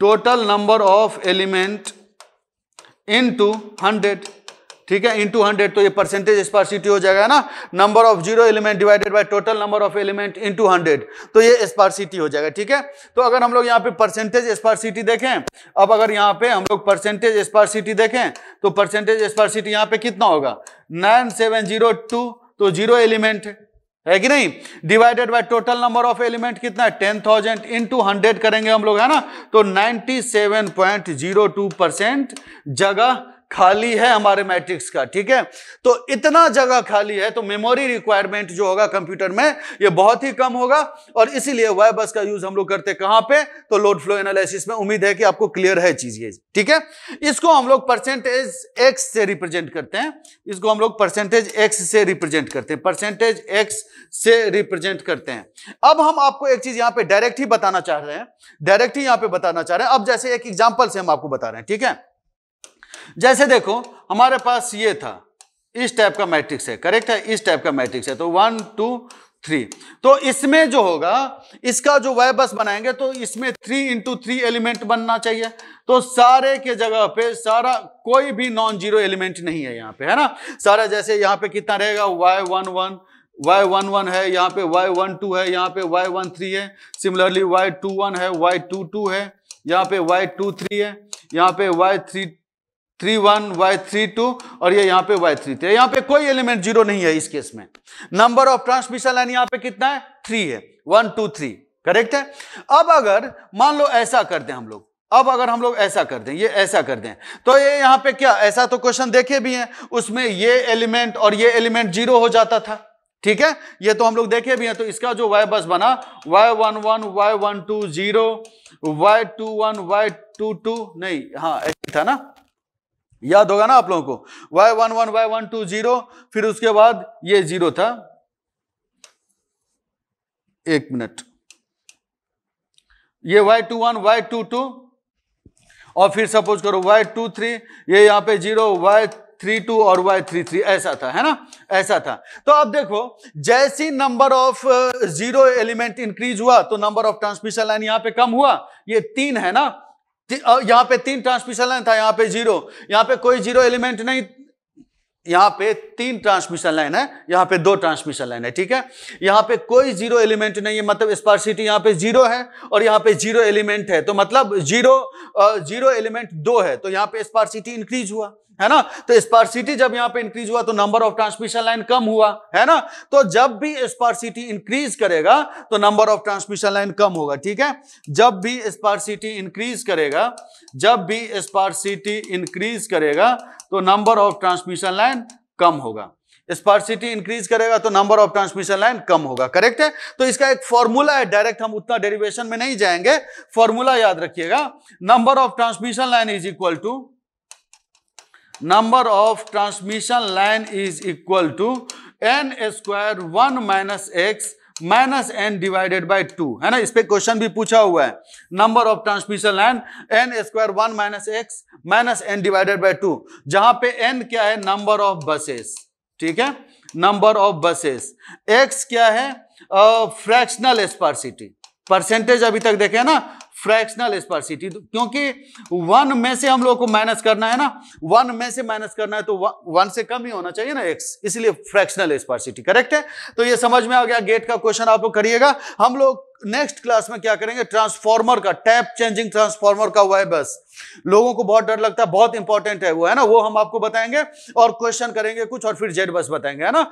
total number of element into hundred ठीक है इंटू हंड्रेड तो ये परसेंटेज स्पार्सिटी हो जाएगा ना number of zero element divided by total number of element into hundred तो ये स्पार्सिटी हो जाएगा ठीक है तो अगर हम लोग यहाँ पे परसेंटेज स्पार्सिटी देखें अब अगर यहाँ पे हम लोग परसेंटेज स्पार्सिटी देखें तो परसेंटेज स्पार्सिटी यहाँ पे कितना होगा नाइन सेवन जीरो टू तो जीरो एलिमेंट है है कि नहीं divided by total number of element कितना है टेन थाउजेंड इंटू हंड्रेड करेंगे हम लोग है ना तो ninety seven point zero two percent जगह खाली है हमारे मैट्रिक्स का ठीक है तो इतना जगह खाली है तो मेमोरी रिक्वायरमेंट जो होगा कंप्यूटर में ये बहुत ही कम होगा और इसीलिए वाई बस का यूज हम लोग करते कहां पे तो लोड फ्लो एनालिसिस में उम्मीद है कि आपको क्लियर है चीज ये ठीक है इसको हम लोग परसेंटेज एक्स से रिप्रेजेंट करते हैं इसको हम लोग परसेंटेज एक्स से रिप्रेजेंट करते हैं परसेंटेज एक्स से रिप्रेजेंट करते हैं अब हम आपको एक चीज यहां पर डायरेक्ट ही बताना चाह रहे हैं डायरेक्ट ही यहां पर बताना चाह रहे हैं अब जैसे एक एग्जाम्पल से हम आपको बता रहे हैं ठीक है जैसे देखो हमारे पास ये था इस टाइप का मैट्रिक्स है करेक्ट है इस टाइप का मैट्रिक्स है तो वन टू थ्री तो इसमें जो होगा इसका जो वह बस बनाएंगे तो इसमें थ्री इंटू थ्री एलिमेंट बनना चाहिए तो सारे के जगह पे सारा कोई भी नॉन जीरो एलिमेंट नहीं है यहाँ पे है ना सारा जैसे यहाँ पे कितना रहेगा Y one one Y one one है यहाँ पे वाई वन टू है यहाँ पे वाई वन थ्री है सिमिलरली वाई टू वन है वाई टू टू है यहाँ पे वाई टू थ्री है यहाँ पे Y three three one Y three two और ये यहाँ पे वाई थ्री थ्री यहाँ पे कोई एलिमेंट जीरो नहीं है इस केस में नंबर ऑफ ट्रांसमिशन लाइन यहाँ पे कितना है थ्री है वन टू थ्री करेक्ट है अब अगर मान लो ऐसा कर हैं हम लोग अब अगर हम लोग ऐसा कर दें ये ऐसा कर दें तो ये यहाँ पे क्या ऐसा तो क्वेश्चन देखे भी हैं उसमें ये एलिमेंट और ये एलिमेंट जीरो हो जाता था ठीक है ये तो हम लोग देखे भी हैं तो इसका जो वाई बस बना Y one one Y one two zero Y two one Y two two नहीं हाँ ऐसे था ना याद होगा ना आप लोगों को Y one one Y one two zero फिर उसके बाद ये जीरो था एक मिनट ये Y two one Y two two और फिर सपोज करो वाई टू थ्री ये यहां पे जीरो वाई थ्री टू और वाई थ्री थ्री ऐसा था है ना ऐसा था तो आप देखो जैसी number of zero element increase हुआ तो नंबर ऑफ ट्रांसमिशन लाइन यहां पे कम हुआ ये तीन है ना यहां पे तीन ट्रांसमिशन लाइन था यहां पे जीरो यहां पे कोई जीरो एलिमेंट नहीं यहां पे तीन ट्रांसमिशन लाइन है यहां पे दो ट्रांसमिशन लाइन है ठीक है यहां पे कोई जीरो एलिमेंट नहीं है मतलब स्पार्सिटी यहां पे जीरो है और यहां पे जीरो एलिमेंट है तो मतलब जीरो जीरो एलिमेंट दो है तो यहां पे स्पार्सिटी इंक्रीज हुआ है ना तो स्पार्सिटी जब यहाँ पे इंक्रीज हुआ तो नंबर ऑफ ट्रांसमिशन लाइन कम हुआ है ना तो जब भी स्पार्सिटी इंक्रीज करेगा तो नंबर ऑफ ट्रांसमिशन लाइन कम होगा ठीक है जब भी स्पार्सिटी इंक्रीज करेगा जब भी स्पार्सिटी इंक्रीज करेगा तो नंबर ऑफ ट्रांसमिशन लाइन कम होगा स्पार्सिटी इंक्रीज करेगा तो नंबर ऑफ ट्रांसमिशन लाइन कम होगा करेक्ट है तो इसका एक फॉर्मूला है डायरेक्ट हम उतना डेरिवेशन में नहीं जाएंगे फॉर्मूला याद रखिएगा number of transmission line is equal to number of transmission line is equal to n square one minus X minus N divided by two है ना इस पर क्वेश्चन भी पूछा हुआ है number of transmission line N square one minus X minus N divided by two जहां पे एन क्या है नंबर ऑफ बसेस ठीक है नंबर ऑफ बसेस एक्स क्या है फ्रैक्शनल स्पार्सिटी परसेंटेज अभी तक देखे ना फ्रैक्शनल स्पर्सिटी क्योंकि वन में से हम लोग को माइनस करना है ना वन में से माइनस करना है तो वन से कम ही होना चाहिए ना एक्स इसलिए फ्रैक्शनल स्पर्सिटी करेक्ट है तो ये समझ में आ गया गेट का क्वेश्चन आप लोग करिएगा हम लोग नेक्स्ट क्लास में क्या करेंगे ट्रांसफॉर्मर का टैप चेंजिंग ट्रांसफॉर्मर का हुआ है बस लोगों को बहुत डर लगता है बहुत इंपॉर्टेंट है वो है ना वो हम आपको बताएंगे और क्वेश्चन करेंगे कुछ और फिर जेड बस बताएंगे है ना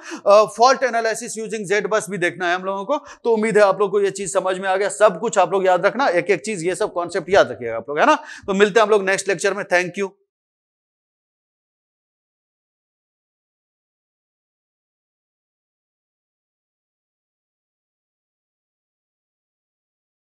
फॉल्ट एनालिसिस यूजिंग जेड बस भी देखना है हम लोगों को तो उम्मीद है आप लोग को यह चीज समझ में आ गया सब कुछ आप लोग याद रखना एक एक चीज ये सब कॉन्सेप्ट याद रखिएगा आप लोग है ना तो मिलते हैं हम लोग नेक्स्ट लेक्चर में थैंक यू